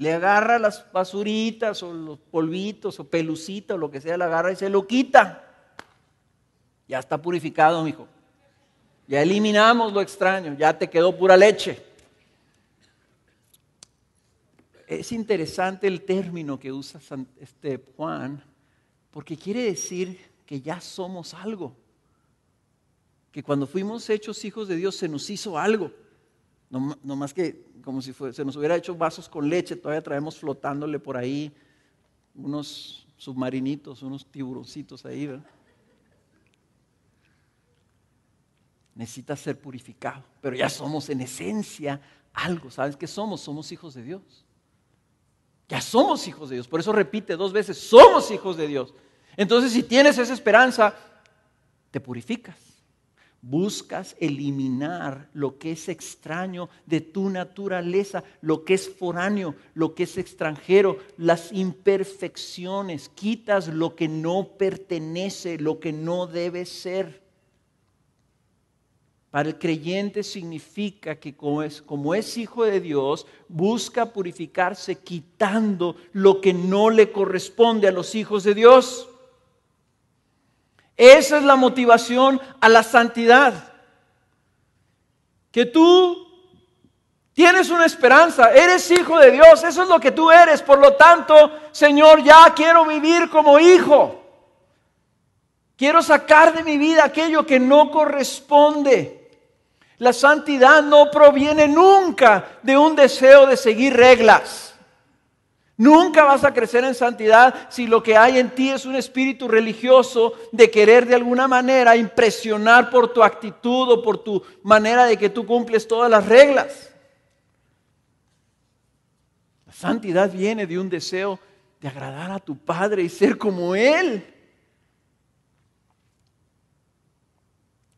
le agarra las basuritas o los polvitos o pelucita o lo que sea, la agarra y se lo quita. Ya está purificado, mijo. Ya eliminamos lo extraño, ya te quedó pura leche. Es interesante el término que usa este Juan, porque quiere decir que ya somos algo. Que cuando fuimos hechos hijos de Dios se nos hizo algo. No, más que como si se nos hubiera hecho vasos con leche, todavía traemos flotándole por ahí unos submarinitos, unos tiburoncitos ahí, ¿verdad? Necesita ser purificado, pero ya somos en esencia algo, ¿sabes qué somos? Somos hijos de Dios. Ya somos hijos de Dios, por eso repite dos veces, somos hijos de Dios. Entonces si tienes esa esperanza, te purificas. Buscas eliminar lo que es extraño de tu naturaleza, lo que es foráneo, lo que es extranjero, las imperfecciones. Quitas lo que no pertenece, lo que no debe ser. Para el creyente significa que como es, como es, hijo de Dios, busca purificarse quitando lo que no le corresponde a los hijos de Dios. Esa es la motivación a la santidad. Que tú tienes una esperanza, eres hijo de Dios, eso es lo que tú eres. Por lo tanto, Señor, ya quiero vivir como hijo. Quiero sacar de mi vida aquello que no corresponde. La santidad no proviene nunca de un deseo de seguir reglas. Nunca vas a crecer en santidad si lo que hay en ti es un espíritu religioso de querer de alguna manera impresionar por tu actitud o por tu manera de que tú cumples todas las reglas. La santidad viene de un deseo de agradar a tu Padre y ser como Él.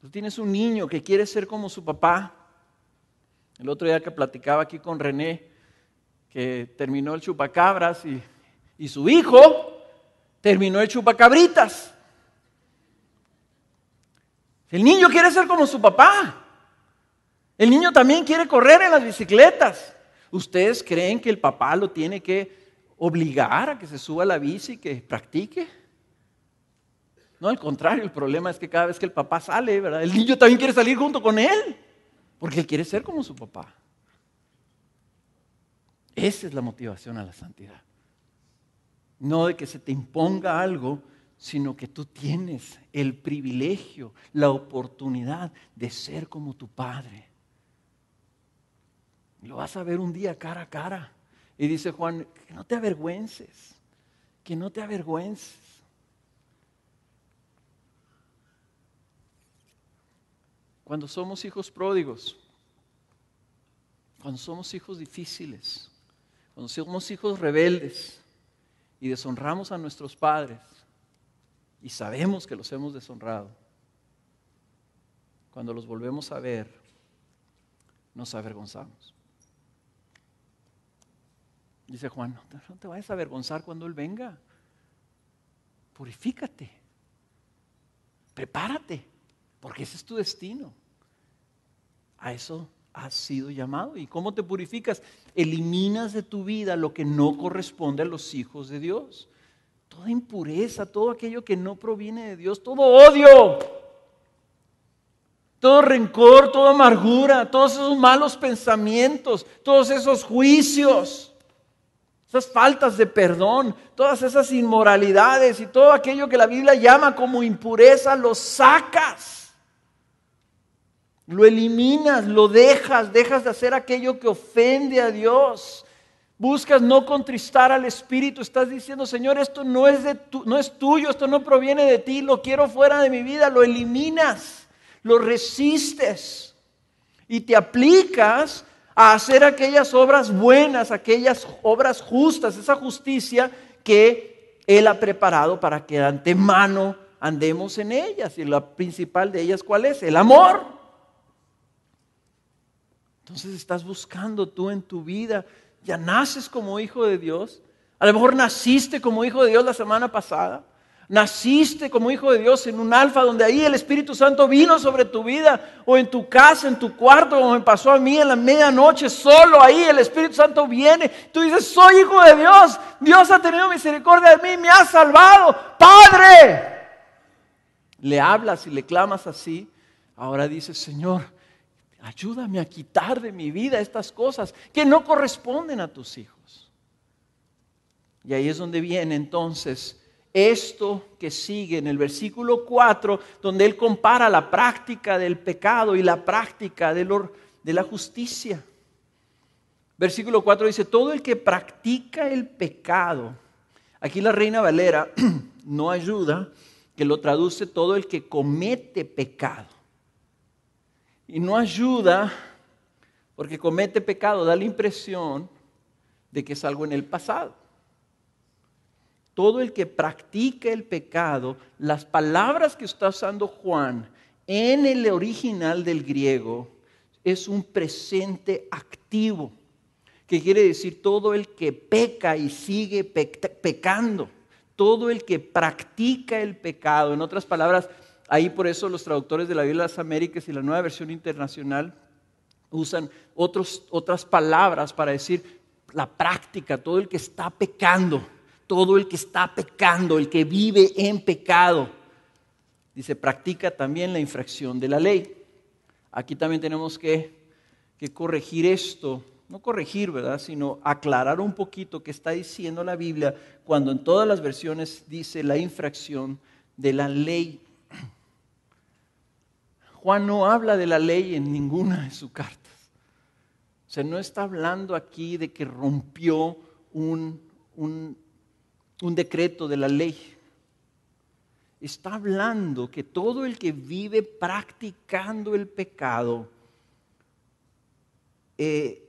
Tú tienes un niño que quiere ser como su papá. El otro día que platicaba aquí con René, que terminó el chupacabras y, su hijo terminó el chupacabritas. El niño quiere ser como su papá. El niño también quiere correr en las bicicletas. ¿Ustedes creen que el papá lo tiene que obligar a que se suba a la bici y que practique? No, al contrario, el problema es que cada vez que el papá sale, ¿verdad? El niño también quiere salir junto con él, porque él quiere ser como su papá. Esa es la motivación a la santidad. No de que se te imponga algo, sino que tú tienes el privilegio, la oportunidad de ser como tu Padre. Lo vas a ver un día cara a cara. Y dice Juan, que no te avergüences, que no te avergüences. Cuando somos hijos pródigos, cuando somos hijos difíciles, cuando somos hijos rebeldes y deshonramos a nuestros padres y sabemos que los hemos deshonrado, cuando los volvemos a ver, nos avergonzamos. Dice Juan, no, te vayas a avergonzar cuando Él venga. Purifícate. Prepárate, porque ese es tu destino. A eso has sido llamado. ¿Y cómo te purificas? Eliminas de tu vida lo que no corresponde a los hijos de Dios. Toda impureza, todo aquello que no proviene de Dios, todo odio, todo rencor, toda amargura, todos esos malos pensamientos, todos esos juicios, esas faltas de perdón, todas esas inmoralidades y todo aquello que la Biblia llama como impureza, lo sacas lo eliminas, lo dejas, dejas de hacer aquello que ofende a Dios. Buscas no contristar al Espíritu. Estás diciendo, Señor, esto no es, de tu, no es tuyo, esto no proviene de ti, lo quiero fuera de mi vida. Lo eliminas, lo resistes y te aplicas a hacer aquellas obras buenas, aquellas obras justas, esa justicia que Él ha preparado para que de antemano andemos en ellas. Y la principal de ellas, ¿cuál es? El amor. Entonces estás buscando tú en tu vida, ya naces como hijo de Dios. A lo mejor naciste como hijo de Dios la semana pasada. Naciste como hijo de Dios en un alfa donde ahí el Espíritu Santo vino sobre tu vida o en tu casa, en tu cuarto, como me pasó a mí en la medianoche, solo ahí el Espíritu Santo viene. Tú dices, soy hijo de Dios, Dios ha tenido misericordia de mí, me ha salvado, Padre. Le hablas y le clamas así. Ahora dices, Señor, ayúdame a quitar de mi vida estas cosas que no corresponden a tus hijos. Y ahí es donde viene entonces esto que sigue en el versículo 4, donde él compara la práctica del pecado y la práctica de la justicia. Versículo 4 dice, todo el que practica el pecado, aquí la reina Valera no ayuda, que lo traduce todo el que comete pecado. Y no ayuda porque comete pecado, da la impresión de que es algo en el pasado. Todo el que practica el pecado, las palabras que está usando Juan en el original del griego es un presente activo, que quiere decir todo el que peca y sigue pecando, todo el que practica el pecado, en otras palabras, Ahí por eso los traductores de la Biblia de las Américas y la nueva versión internacional usan otras palabras para decir la práctica, todo el que está pecando, todo el que está pecando, el que vive en pecado. Dice, practica también la infracción de la ley. Aquí también tenemos que, que corregir esto, no corregir, ¿verdad? Sino aclarar un poquito qué está diciendo la Biblia cuando en todas las versiones dice la infracción de la ley. Juan no habla de la ley en ninguna de sus cartas. O sea, no está hablando aquí de que rompió un, decreto de la ley. Está hablando que todo el que vive practicando el pecado eh,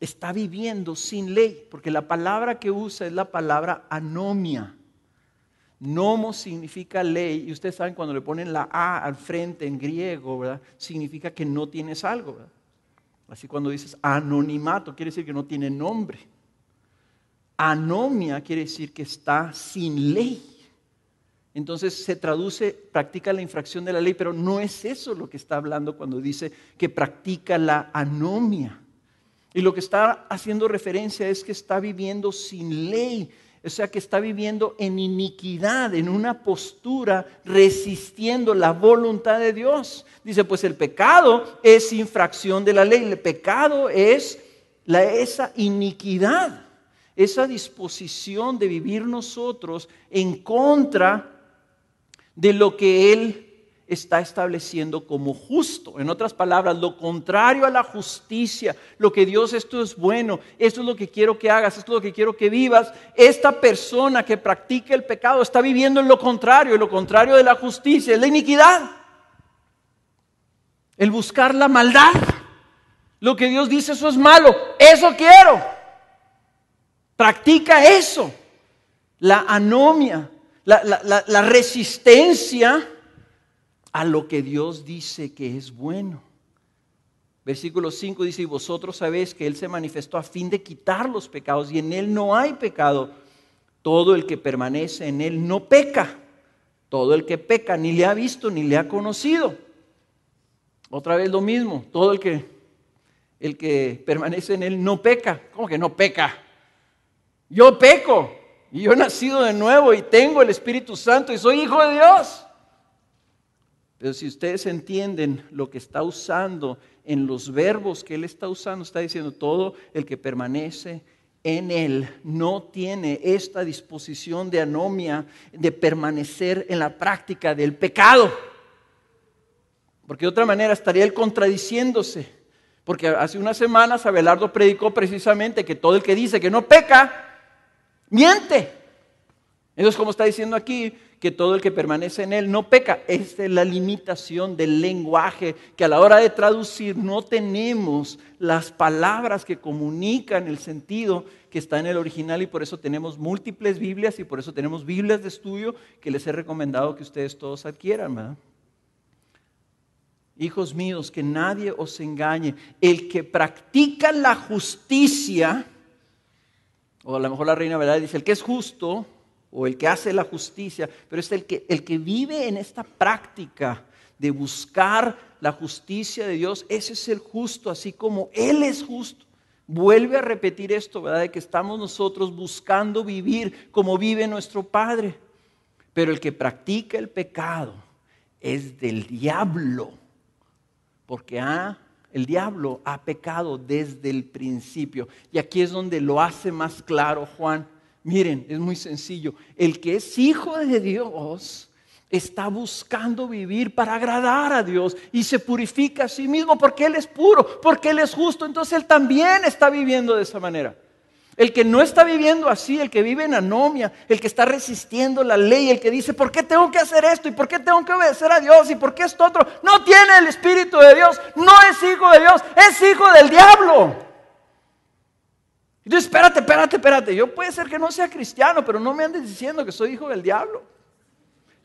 está viviendo sin ley, porque la palabra que usa es la palabra anomia Nomo significa ley, y ustedes saben cuando le ponen la A al frente en griego, ¿verdad? Significa que no tienes algo, Así cuando dices anonimato, quiere decir que no tiene nombre. Anomia quiere decir que está sin ley. Entonces se traduce, practica la infracción de la ley, pero no es eso lo que está hablando cuando dice que practica la anomia. Y lo que está haciendo referencia es que está viviendo sin ley o sea que está viviendo en iniquidad, en una postura resistiendo la voluntad de Dios. Dice, pues el pecado es infracción de la ley. El pecado es la, esa iniquidad, esa disposición de vivir nosotros en contra de lo que Él está estableciendo como justo. En otras palabras, lo contrario a la justicia, lo que Dios esto es bueno, esto es lo que quiero que hagas, esto es lo que quiero que vivas. Esta persona que practica el pecado está viviendo en lo contrario, en lo contrario de la justicia, es la iniquidad. El buscar la maldad. Lo que Dios dice, eso es malo, eso quiero. Practica eso. La anomia, la resistencia a lo que Dios dice que es bueno. Versículo 5 dice, y vosotros sabéis que Él se manifestó a fin de quitar los pecados, y en Él no hay pecado. Todo el que permanece en Él no peca. Todo el que peca ni le ha visto ni le ha conocido. Otra vez lo mismo, todo el que, el que permanece en Él no peca. ¿Cómo que no peca? Yo peco, y yo he nacido de nuevo, y tengo el Espíritu Santo, y soy hijo de Dios. Pero si ustedes entienden lo que está usando en los verbos que él está usando, está diciendo todo el que permanece en él no tiene esta disposición de anomia de permanecer en la práctica del pecado. Porque de otra manera estaría él contradiciéndose. Porque hace unas semanas Abelardo predicó precisamente que todo el que dice que no peca, miente. Entonces, como está diciendo aquí, que todo el que permanece en él no peca. Esta es la limitación del lenguaje, que a la hora de traducir no tenemos las palabras que comunican el sentido que está en el original y por eso tenemos múltiples Biblias y por eso tenemos Biblias de estudio que les he recomendado que ustedes todos adquieran. ¿verdad? Hijos míos, que nadie os engañe. El que practica la justicia, o a lo mejor la reina verdad dice, el que es justo, o el que hace la justicia, pero es el que, el que vive en esta práctica de buscar la justicia de Dios, ese es el justo, así como Él es justo. Vuelve a repetir esto, ¿verdad? De que estamos nosotros buscando vivir como vive nuestro Padre. Pero el que practica el pecado es del diablo, porque ha, el diablo ha pecado desde el principio. Y aquí es donde lo hace más claro Juan Miren, es muy sencillo. El que es hijo de Dios está buscando vivir para agradar a Dios y se purifica a sí mismo porque Él es puro, porque Él es justo. Entonces Él también está viviendo de esa manera. El que no está viviendo así, el que vive en anomia, el que está resistiendo la ley, el que dice, ¿por qué tengo que hacer esto? ¿Y por qué tengo que obedecer a Dios? ¿Y por qué esto otro? No tiene el Espíritu de Dios, no es hijo de Dios, es hijo del diablo. Y espérate, espérate, espérate. Yo puede ser que no sea cristiano, pero no me andes diciendo que soy hijo del diablo.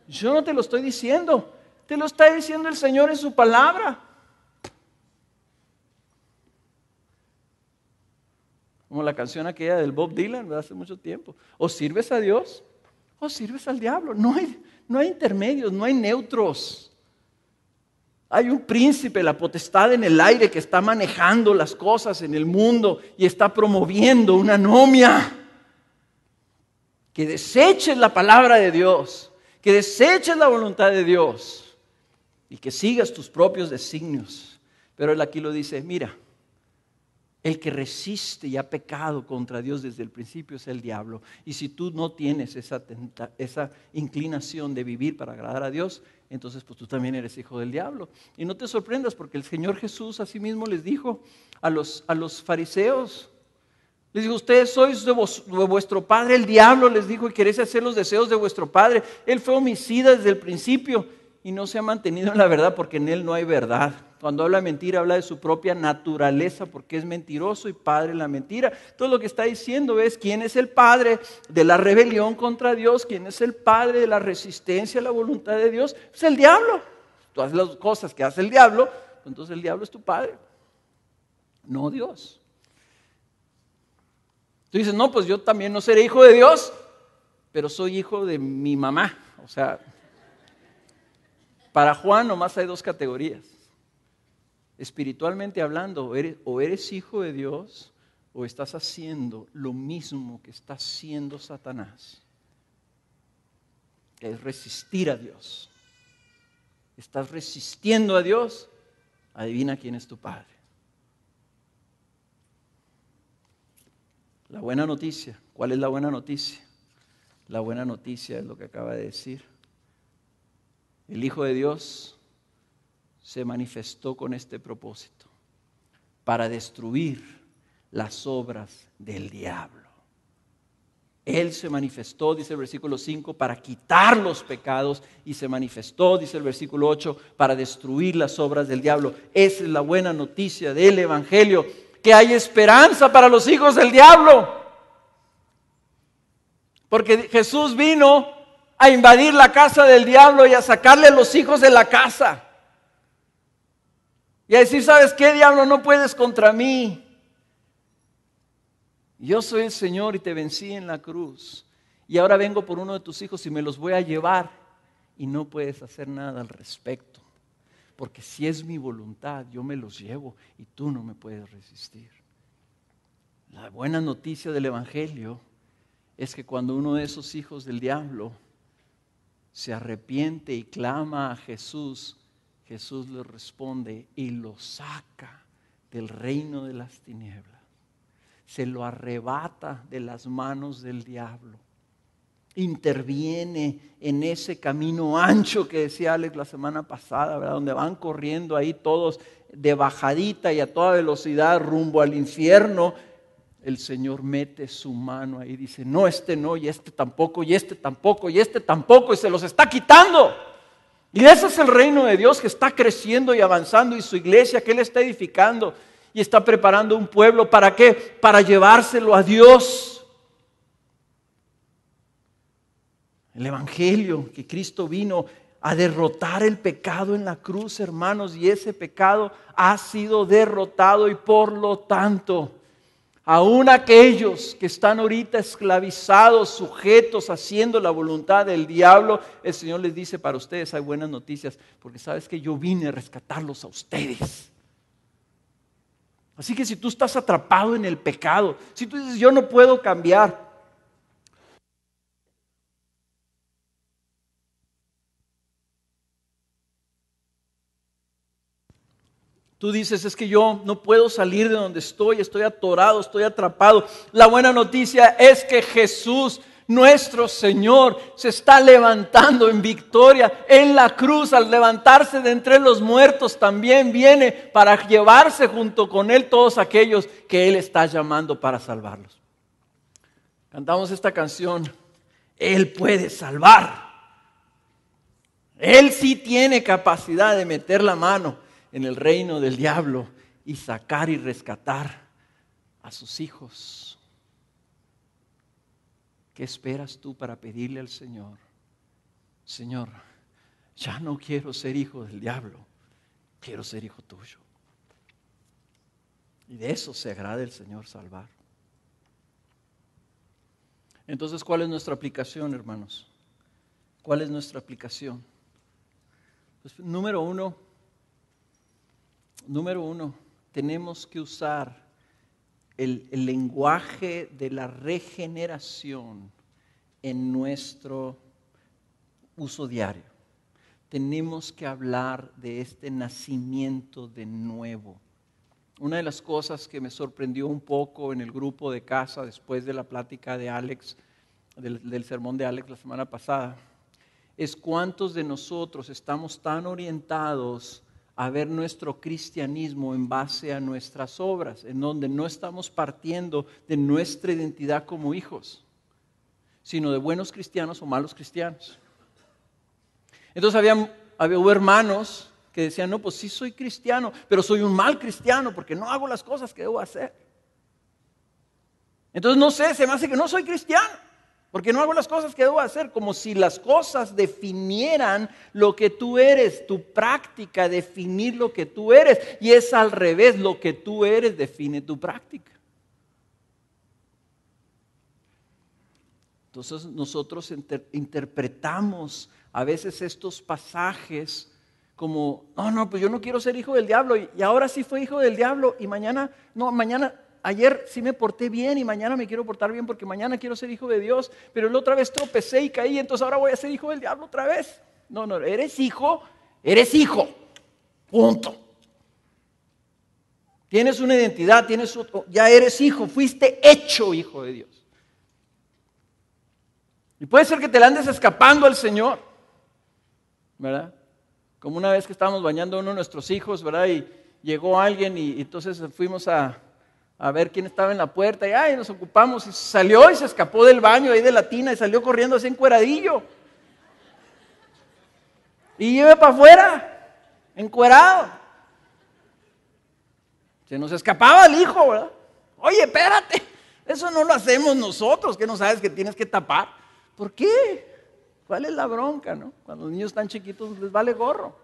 Yo no te lo estoy diciendo. Te lo está diciendo el Señor en su palabra. Como la canción aquella del Bob Dylan de hace mucho tiempo. O sirves a Dios o sirves al diablo. No hay, no hay intermedios, no hay neutros. Hay un príncipe, la potestad en el aire que está manejando las cosas en el mundo y está promoviendo una anomia. Que deseches la palabra de Dios, que deseches la voluntad de Dios y que sigas tus propios designios. Pero él aquí lo dice, mira, el que resiste y ha pecado contra Dios desde el principio es el diablo. Y si tú no tienes esa, esa inclinación de vivir para agradar a Dios, entonces pues tú también eres hijo del diablo. Y no te sorprendas porque el Señor Jesús asimismo les dijo a los, fariseos, les dijo, ustedes sois de, de, vuestro padre, el diablo les dijo, y queréis hacer los deseos de vuestro padre. Él fue homicida desde el principio y no se ha mantenido en la verdad porque en él no hay verdad. Cuando habla mentira, habla de su propia naturaleza, porque es mentiroso y padre la mentira. Todo lo que está diciendo es quién es el padre de la rebelión contra Dios, quién es el padre de la resistencia a la voluntad de Dios. Es el diablo. Tú haces las cosas que hace el diablo, pues entonces el diablo es tu padre, no Dios. Tú dices, no, pues yo también no seré hijo de Dios, pero soy hijo de mi mamá. O sea, para Juan nomás hay dos categorías. Espiritualmente hablando, o eres hijo de Dios o estás haciendo lo mismo que está haciendo Satanás. Que es resistir a Dios. Estás resistiendo a Dios. Adivina quién es tu padre. La buena noticia. ¿Cuál es la buena noticia? La buena noticia es lo que acaba de decir. El Hijo de Dios se manifestó con este propósito, para destruir las obras del diablo. Él se manifestó, dice el versículo 5, para quitar los pecados y se manifestó, dice el versículo 8, para destruir las obras del diablo. Esa es la buena noticia del Evangelio, que hay esperanza para los hijos del diablo. Porque Jesús vino a invadir la casa del diablo y a sacarle a los hijos de la casa. Y a decir, ¿sabes qué, diablo? No puedes contra mí. Yo soy el Señor y te vencí en la cruz. Y ahora vengo por uno de tus hijos y me los voy a llevar. Y no puedes hacer nada al respecto. Porque si es mi voluntad, yo me los llevo y tú no me puedes resistir. La buena noticia del Evangelio es que cuando uno de esos hijos del diablo se arrepiente y clama a Jesús, Jesús le responde y lo saca del reino de las tinieblas. Se lo arrebata de las manos del diablo. Interviene en ese camino ancho que decía Alex la semana pasada, ¿verdad? donde van corriendo ahí todos de bajadita y a toda velocidad rumbo al infierno el Señor mete su mano ahí y dice, no, este no, y este tampoco, y este tampoco, y este tampoco, y se los está quitando. Y ese es el reino de Dios que está creciendo y avanzando y su iglesia que Él está edificando y está preparando un pueblo para qué? Para llevárselo a Dios. El Evangelio, que Cristo vino a derrotar el pecado en la cruz, hermanos, y ese pecado ha sido derrotado y por lo tanto Aún aquellos que están ahorita esclavizados, sujetos, haciendo la voluntad del diablo, el Señor les dice, para ustedes hay buenas noticias, porque sabes que yo vine a rescatarlos a ustedes. Así que si tú estás atrapado en el pecado, si tú dices, yo no puedo cambiar, Tú dices, es que yo no puedo salir de donde estoy, estoy atorado, estoy atrapado. La buena noticia es que Jesús, nuestro Señor, se está levantando en victoria en la cruz. Al levantarse de entre los muertos también viene para llevarse junto con Él todos aquellos que Él está llamando para salvarlos. Cantamos esta canción, Él puede salvar. Él sí tiene capacidad de meter la mano en el reino del diablo y sacar y rescatar a sus hijos. ¿Qué esperas tú para pedirle al Señor? Señor, ya no quiero ser hijo del diablo, quiero ser hijo tuyo. Y de eso se agrada el Señor salvar. Entonces, ¿cuál es nuestra aplicación, hermanos? ¿Cuál es nuestra aplicación? Pues, número uno, número uno, tenemos que usar el, lenguaje de la regeneración en nuestro uso diario. Tenemos que hablar de este nacimiento de nuevo. Una de las cosas que me sorprendió un poco en el grupo de casa después de la plática de Alex, del, del, sermón de Alex la semana pasada, es cuántos de nosotros estamos tan orientados a ver nuestro cristianismo en base a nuestras obras, en donde no estamos partiendo de nuestra identidad como hijos, sino de buenos cristianos o malos cristianos. Entonces había, había hermanos que decían, no, pues sí soy cristiano, pero soy un mal cristiano porque no hago las cosas que debo hacer. Entonces no sé, se me hace que no soy cristiano. Porque no hago las cosas que debo hacer como si las cosas definieran lo que tú eres, tu práctica definir lo que tú eres. Y es al revés, lo que tú eres define tu práctica. Entonces nosotros interpretamos a veces estos pasajes como, no, no, pues yo no quiero ser hijo del diablo y ahora sí fue hijo del diablo y mañana, no, mañana ayer sí me porté bien y mañana me quiero portar bien porque mañana quiero ser hijo de Dios, pero la otra vez tropecé y caí, entonces ahora voy a ser hijo del diablo otra vez. No, no, eres hijo, eres hijo. Punto. Tienes una identidad, tienes ya eres hijo, fuiste hecho hijo de Dios. Y puede ser que te la andes escapando al Señor, ¿verdad? Como una vez que estábamos bañando a uno de nuestros hijos, ¿verdad? Y llegó alguien y entonces fuimos a, a ver quién estaba en la puerta y ay, nos ocupamos y salió y se escapó del baño ahí de la tina y salió corriendo así encueradillo. Y lleve para afuera, encuerado. Se nos escapaba el hijo, ¿verdad? Oye, espérate, eso no lo hacemos nosotros, que no sabes que tienes que tapar. ¿Por qué? ¿Cuál es la bronca, no? Cuando los niños están chiquitos les vale gorro.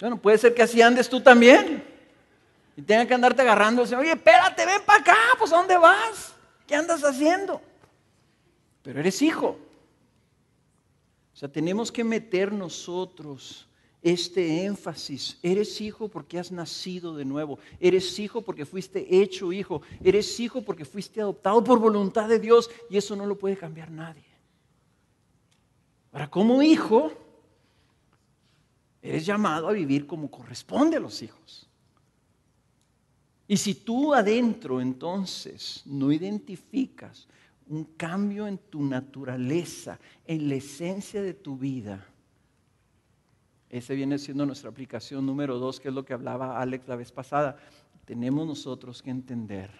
Bueno, puede ser que así andes tú también. Y tenga que andarte agarrando. Oye, espérate, ven para acá, pues ¿a dónde vas? ¿Qué andas haciendo? Pero eres hijo. O sea, tenemos que meter nosotros este énfasis. Eres hijo porque has nacido de nuevo. Eres hijo porque fuiste hecho hijo. Eres hijo porque fuiste adoptado por voluntad de Dios. Y eso no lo puede cambiar nadie. Ahora, como hijo, eres llamado a vivir como corresponde a los hijos. Y si tú adentro entonces no identificas un cambio en tu naturaleza, en la esencia de tu vida, ese viene siendo nuestra aplicación número dos, que es lo que hablaba Alex la vez pasada. Tenemos nosotros que entender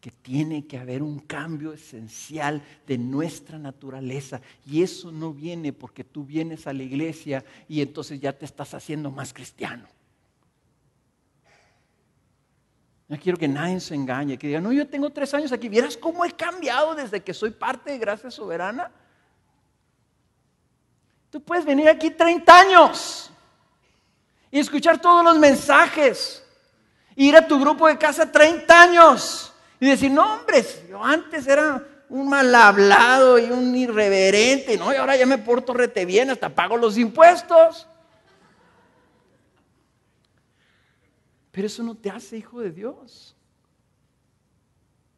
que tiene que haber un cambio esencial de nuestra naturaleza. Y eso no viene porque tú vienes a la iglesia y entonces ya te estás haciendo más cristiano. No quiero que nadie se engañe, que diga, no, yo tengo tres años aquí, vieras cómo he cambiado desde que soy parte de Gracia Soberana. Tú puedes venir aquí 30 años y escuchar todos los mensajes, ir a tu grupo de casa 30 años y decir, no, hombre, yo antes era un mal hablado y un irreverente, ¿no? Y ahora ya me porto rete bien, hasta pago los impuestos. Pero eso no te hace hijo de Dios.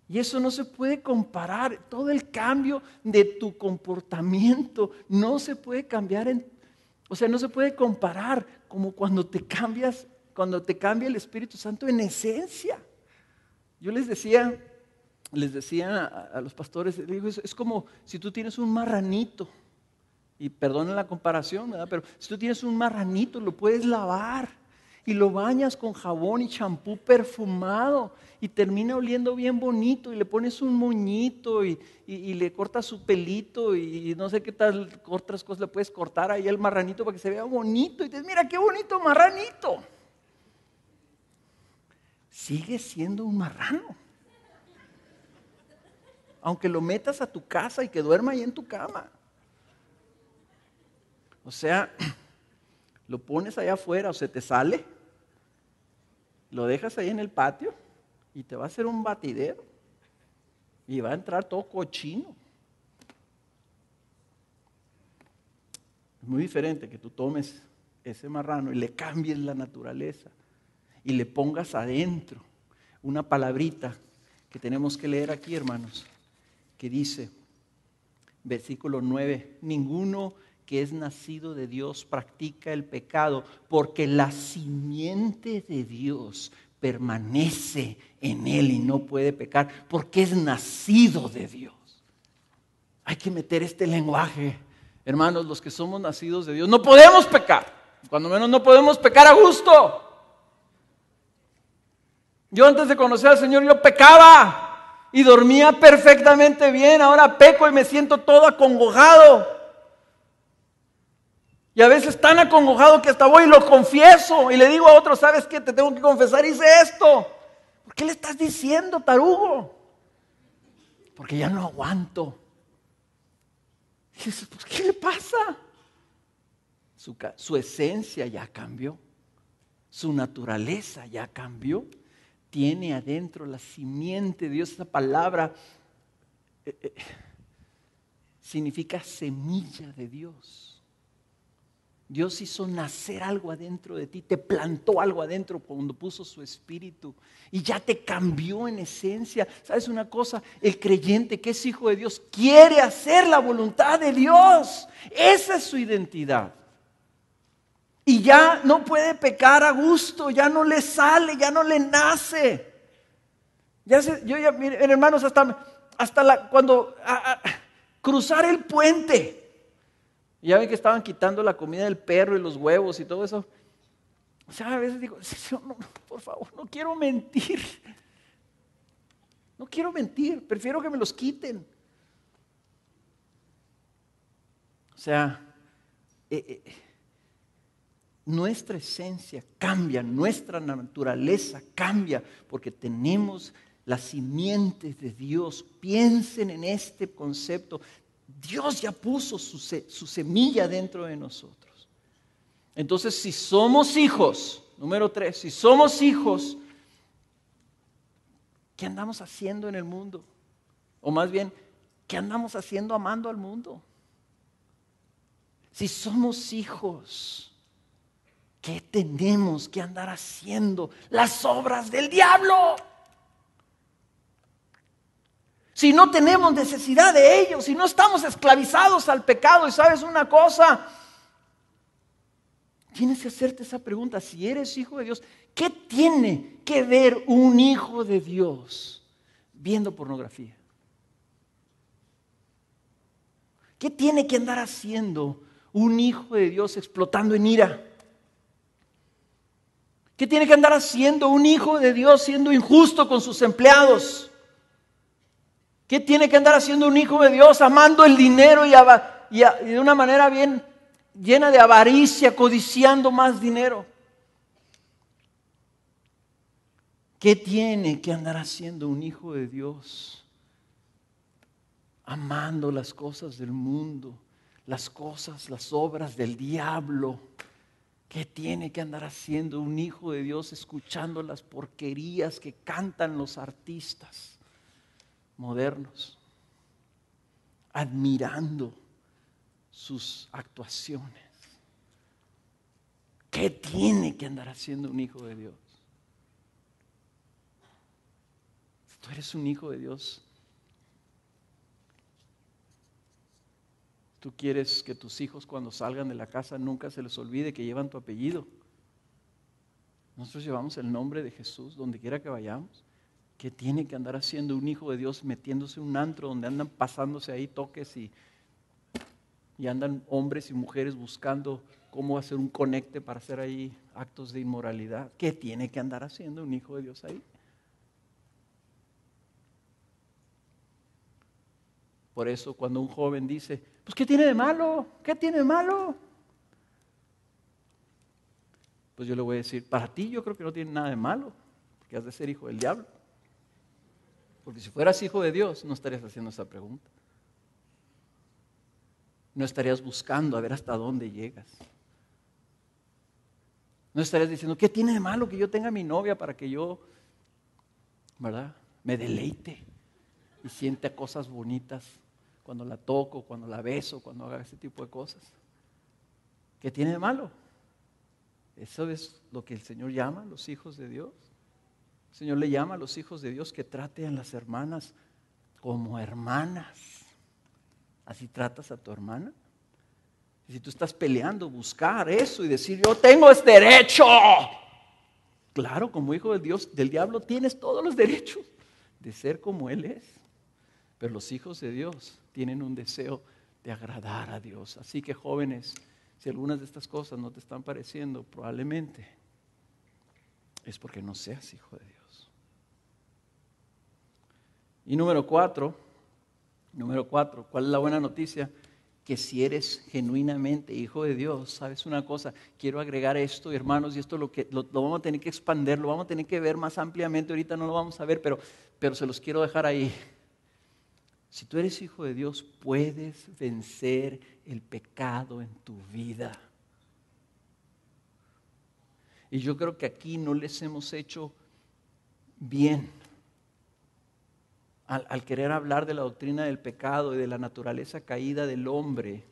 Y eso no se puede comparar. Todo el cambio de tu comportamiento no se puede cambiar. En, o sea, no se puede comparar como cuando te cambias, cuando te cambia el Espíritu Santo en esencia. Yo les decía, les decía a, los pastores, digo, es, es, como si tú tienes un marranito. Y perdonen la comparación, ¿verdad? pero si tú tienes un marranito, lo puedes lavar y lo bañas con jabón y champú perfumado y termina oliendo bien bonito y le pones un moñito y, le cortas su pelito y, no sé qué tal, otras cosas le puedes cortar ahí el marranito para que se vea bonito y dices, mira qué bonito marranito. Sigue siendo un marrano. Aunque lo metas a tu casa y que duerma ahí en tu cama. O sea, lo pones allá afuera o se te sale lo dejas ahí en el patio y te va a hacer un batidero y va a entrar todo cochino. Es muy diferente que tú tomes ese marrano y le cambies la naturaleza y le pongas adentro una palabrita que tenemos que leer aquí, hermanos, que dice, versículo 9, ninguno que es nacido de Dios practica el pecado, porque la simiente de Dios permanece en él y no puede pecar, porque es nacido de Dios. Hay que meter este lenguaje, hermanos, los que somos nacidos de Dios. No podemos pecar, cuando menos no podemos pecar a gusto. Yo antes de conocer al Señor, yo pecaba y dormía perfectamente bien, ahora peco y me siento todo acongojado. Y a veces tan acongojado que hasta voy y lo confieso y le digo a otro, ¿sabes qué? Te tengo que confesar, hice esto. ¿Por qué le estás diciendo, tarugo? Porque ya no aguanto. Y qué le pasa? Su, esencia ya cambió. Su naturaleza ya cambió. Tiene adentro la simiente de Dios. Esa palabra eh, eh, significa semilla de Dios Dios hizo nacer algo adentro de ti, te plantó algo adentro cuando puso su espíritu y ya te cambió en esencia. ¿Sabes una cosa? El creyente que es hijo de Dios quiere hacer la voluntad de Dios. Esa es su identidad. Y ya no puede pecar a gusto, ya no le sale, ya no le nace. Ya yo ya, miren, hermanos, hasta, hasta cuando cruzar el puente. Ya ven que estaban quitando la comida del perro y los huevos y todo eso. O sea, a veces digo, por favor, no quiero mentir. No quiero mentir, prefiero que me los quiten. O sea, eh, eh, nuestra esencia cambia, nuestra naturaleza cambia, porque tenemos las simientes de Dios. Piensen en este concepto. Dios ya puso su, semilla dentro de nosotros. Entonces, si somos hijos, número tres, si somos hijos, ¿qué andamos haciendo en el mundo? O más bien, ¿qué andamos haciendo amando al mundo? Si somos hijos, ¿qué tenemos que andar haciendo? Las obras del diablo si no tenemos necesidad de ellos, si no estamos esclavizados al pecado. Y sabes una cosa, tienes que hacerte esa pregunta, si eres hijo de Dios, ¿qué tiene que ver un hijo de Dios viendo pornografía? ¿Qué tiene que andar haciendo un hijo de Dios explotando en ira? ¿Qué tiene que andar haciendo un hijo de Dios siendo injusto con sus empleados? ¿Qué tiene que andar haciendo un hijo de Dios amando el dinero y, de una manera bien llena de avaricia, codiciando más dinero? ¿Qué tiene que andar haciendo un hijo de Dios? Amando las cosas del mundo, las cosas, las obras del diablo. ¿Qué tiene que andar haciendo un hijo de Dios escuchando las porquerías que cantan los artistas? modernos, admirando sus actuaciones. ¿Qué tiene que andar haciendo un hijo de Dios? tú eres un hijo de Dios, tú quieres que tus hijos cuando salgan de la casa nunca se les olvide que llevan tu apellido. Nosotros llevamos el nombre de Jesús donde quiera que vayamos. ¿Qué tiene que andar haciendo un hijo de Dios metiéndose en un antro donde andan pasándose ahí toques y, y andan hombres y mujeres buscando cómo hacer un conecte para hacer ahí actos de inmoralidad? ¿Qué tiene que andar haciendo un hijo de Dios ahí? Por eso cuando un joven dice, pues ¿qué tiene de malo? ¿Qué tiene de malo? Pues yo le voy a decir, para ti yo creo que no tiene nada de malo, que has de ser hijo del diablo. Porque si fueras hijo de Dios, no estarías haciendo esa pregunta. No estarías buscando a ver hasta dónde llegas. No estarías diciendo, ¿qué tiene de malo que yo tenga a mi novia para que yo, ¿verdad? Me deleite y sienta cosas bonitas cuando la toco, cuando la beso, cuando haga ese tipo de cosas. ¿Qué tiene de malo? Eso es lo que el Señor llama los hijos de Dios. El Señor le llama a los hijos de Dios que traten a las hermanas como hermanas. ¿Así tratas a tu hermana? si tú estás peleando, buscar eso y decir, yo tengo este derecho. Claro, como hijo de Dios, del diablo, tienes todos los derechos de ser como Él es. Pero los hijos de Dios tienen un deseo de agradar a Dios. Así que jóvenes, si algunas de estas cosas no te están pareciendo, probablemente es porque no seas hijo de Dios. Y número cuatro, número cuatro, ¿cuál es la buena noticia? Que si eres genuinamente hijo de Dios, sabes una cosa, quiero agregar esto, hermanos, y esto lo, que, lo, vamos a tener que expandir, lo vamos a tener que ver más ampliamente, ahorita no lo vamos a ver, pero, pero se los quiero dejar ahí. Si tú eres hijo de Dios, puedes vencer el pecado en tu vida. Y yo creo que aquí no les hemos hecho bien al, querer hablar de la doctrina del pecado y de la naturaleza caída del hombre,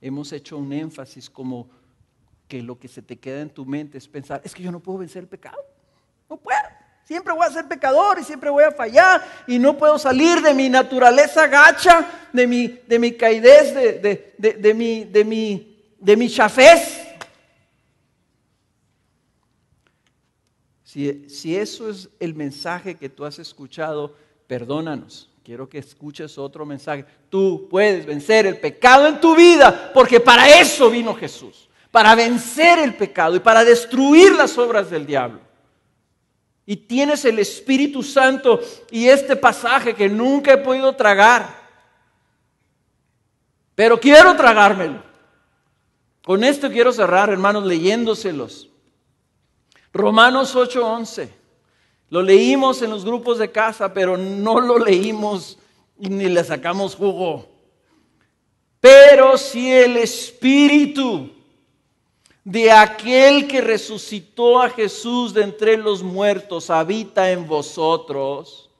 hemos hecho un énfasis como que lo que se te queda en tu mente es pensar, es que yo no puedo vencer el pecado, no puedo. Siempre voy a ser pecador y siempre voy a fallar y no puedo salir de mi naturaleza gacha, de mi, de mi caidez, de, de, mi, de, chafés. si eso es el mensaje que tú has escuchado, perdónanos. Quiero que escuches otro mensaje. Tú puedes vencer el pecado en tu vida porque para eso vino Jesús. Para vencer el pecado y para destruir las obras del diablo. Y tienes el Espíritu Santo y este pasaje que nunca he podido tragar. Pero quiero tragármelo. Con esto quiero cerrar, hermanos, leyéndoselos. Romanos 8:11. Lo leímos en los grupos de casa, pero no lo leímos y ni le sacamos jugo. Pero si el Espíritu de aquel que resucitó a Jesús de entre los muertos habita en vosotros,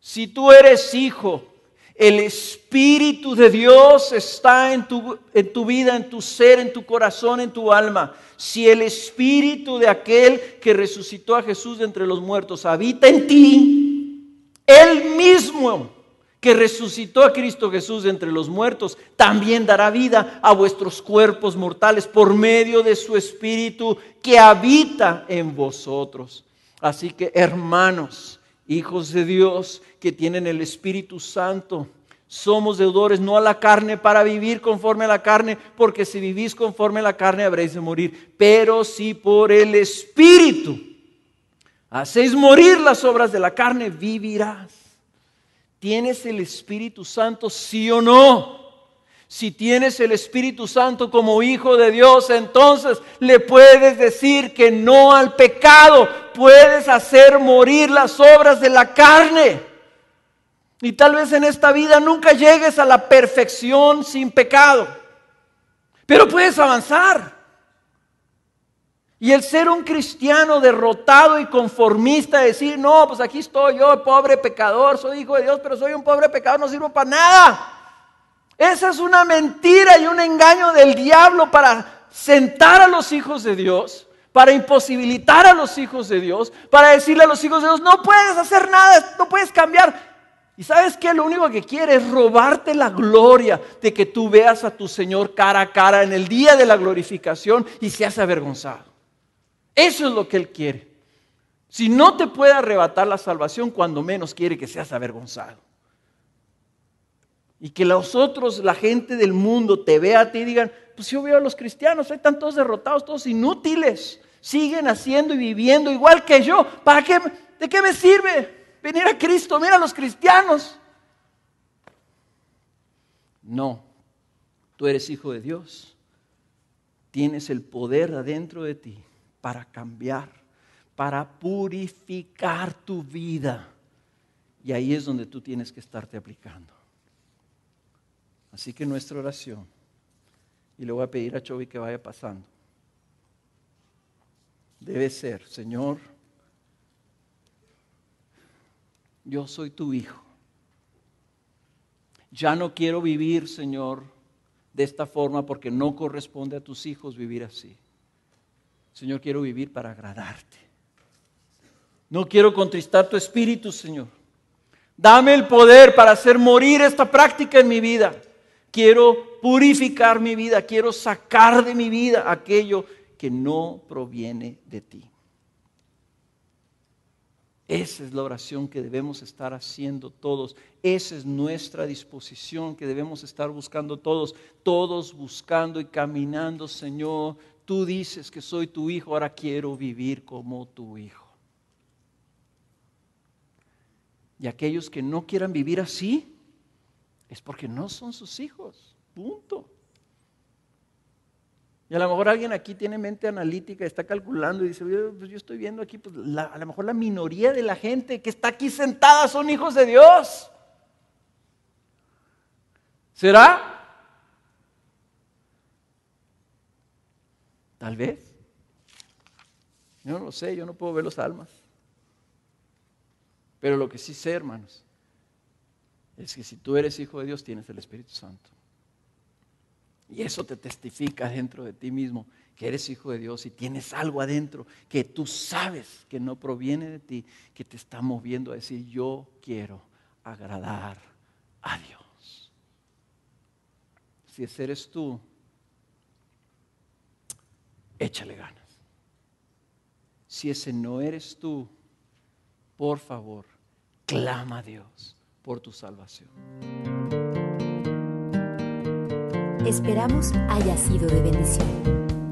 si tú eres hijo, el Espíritu de Dios está en tu, vida, en tu ser, en tu corazón, en tu alma. Si el Espíritu de aquel que resucitó a Jesús de entre los muertos habita en ti, Él mismo que resucitó a Cristo Jesús de entre los muertos, también dará vida a vuestros cuerpos mortales por medio de su Espíritu que habita en vosotros. Así que, hermanos, hijos de Dios que tienen el Espíritu Santo. Somos deudores no a la carne para vivir conforme a la carne, porque si vivís conforme a la carne habréis de morir, pero si por el Espíritu hacéis morir las obras de la carne, vivirás. ¿Tienes el Espíritu Santo, sí o no? Si tienes el Espíritu Santo como hijo de Dios, entonces le puedes decir que no al pecado, puedes hacer morir las obras de la carne. Y tal vez en esta vida nunca llegues a la perfección sin pecado, pero puedes avanzar. Y el ser un cristiano derrotado y conformista, decir, no, pues aquí estoy yo, pobre pecador, soy hijo de Dios, pero soy un pobre pecador, no sirvo para nada. Esa es una mentira y un engaño del diablo para sentar a los hijos de Dios, para imposibilitar a los hijos de Dios, para decirle a los hijos de Dios, no puedes hacer nada, no puedes cambiar. Y sabes que lo único que quiere es robarte la gloria de que tú veas a tu Señor cara a cara en el día de la glorificación y seas avergonzado. Eso es lo que Él quiere. Si no te puede arrebatar la salvación, cuando menos quiere que seas avergonzado. Y que los otros, la gente del mundo, te vea a ti y digan, pues yo veo a los cristianos, ahí están todos derrotados, todos inútiles. Siguen haciendo y viviendo igual que yo. ¿Para qué? ¿De qué me sirve venir a Cristo? Mira a los cristianos. No, tú eres hijo de Dios. Tienes el poder adentro de ti para cambiar, para purificar tu vida. Y ahí es donde tú tienes que estarte aplicando. Así que nuestra oración, y le voy a pedir a Chovy que vaya pasando, debe ser, Señor, yo soy tu hijo. Ya no quiero vivir, Señor, de esta forma porque no corresponde a tus hijos vivir así. Señor, quiero vivir para agradarte. No quiero contristar tu espíritu, Señor. Dame el poder para hacer morir esta práctica en mi vida quiero purificar mi vida, quiero sacar de mi vida aquello que no proviene de ti. Esa es la oración que debemos estar haciendo todos. Esa es nuestra disposición que debemos estar buscando todos. Todos buscando y caminando, Señor. Tú dices que soy tu hijo, ahora quiero vivir como tu hijo. Y aquellos que no quieran vivir así, es porque no son sus hijos. Punto. Y a lo mejor alguien aquí tiene mente analítica, está calculando y dice, yo, pues yo estoy viendo aquí, pues a lo mejor la minoría de la gente que está aquí sentada son hijos de Dios. ¿Será? Tal vez. Yo no lo sé, yo no puedo ver los almas. Pero lo que sí sé, hermanos, es que si tú eres hijo de Dios, tienes el Espíritu Santo. Y eso te testifica dentro de ti mismo que eres hijo de Dios y tienes algo adentro que tú sabes que no proviene de ti, que te está moviendo a decir, yo quiero agradar a Dios. Si ese eres tú, échale ganas. Si ese no eres tú, por favor, clama a Dios por tu salvación. Esperamos haya sido de bendición.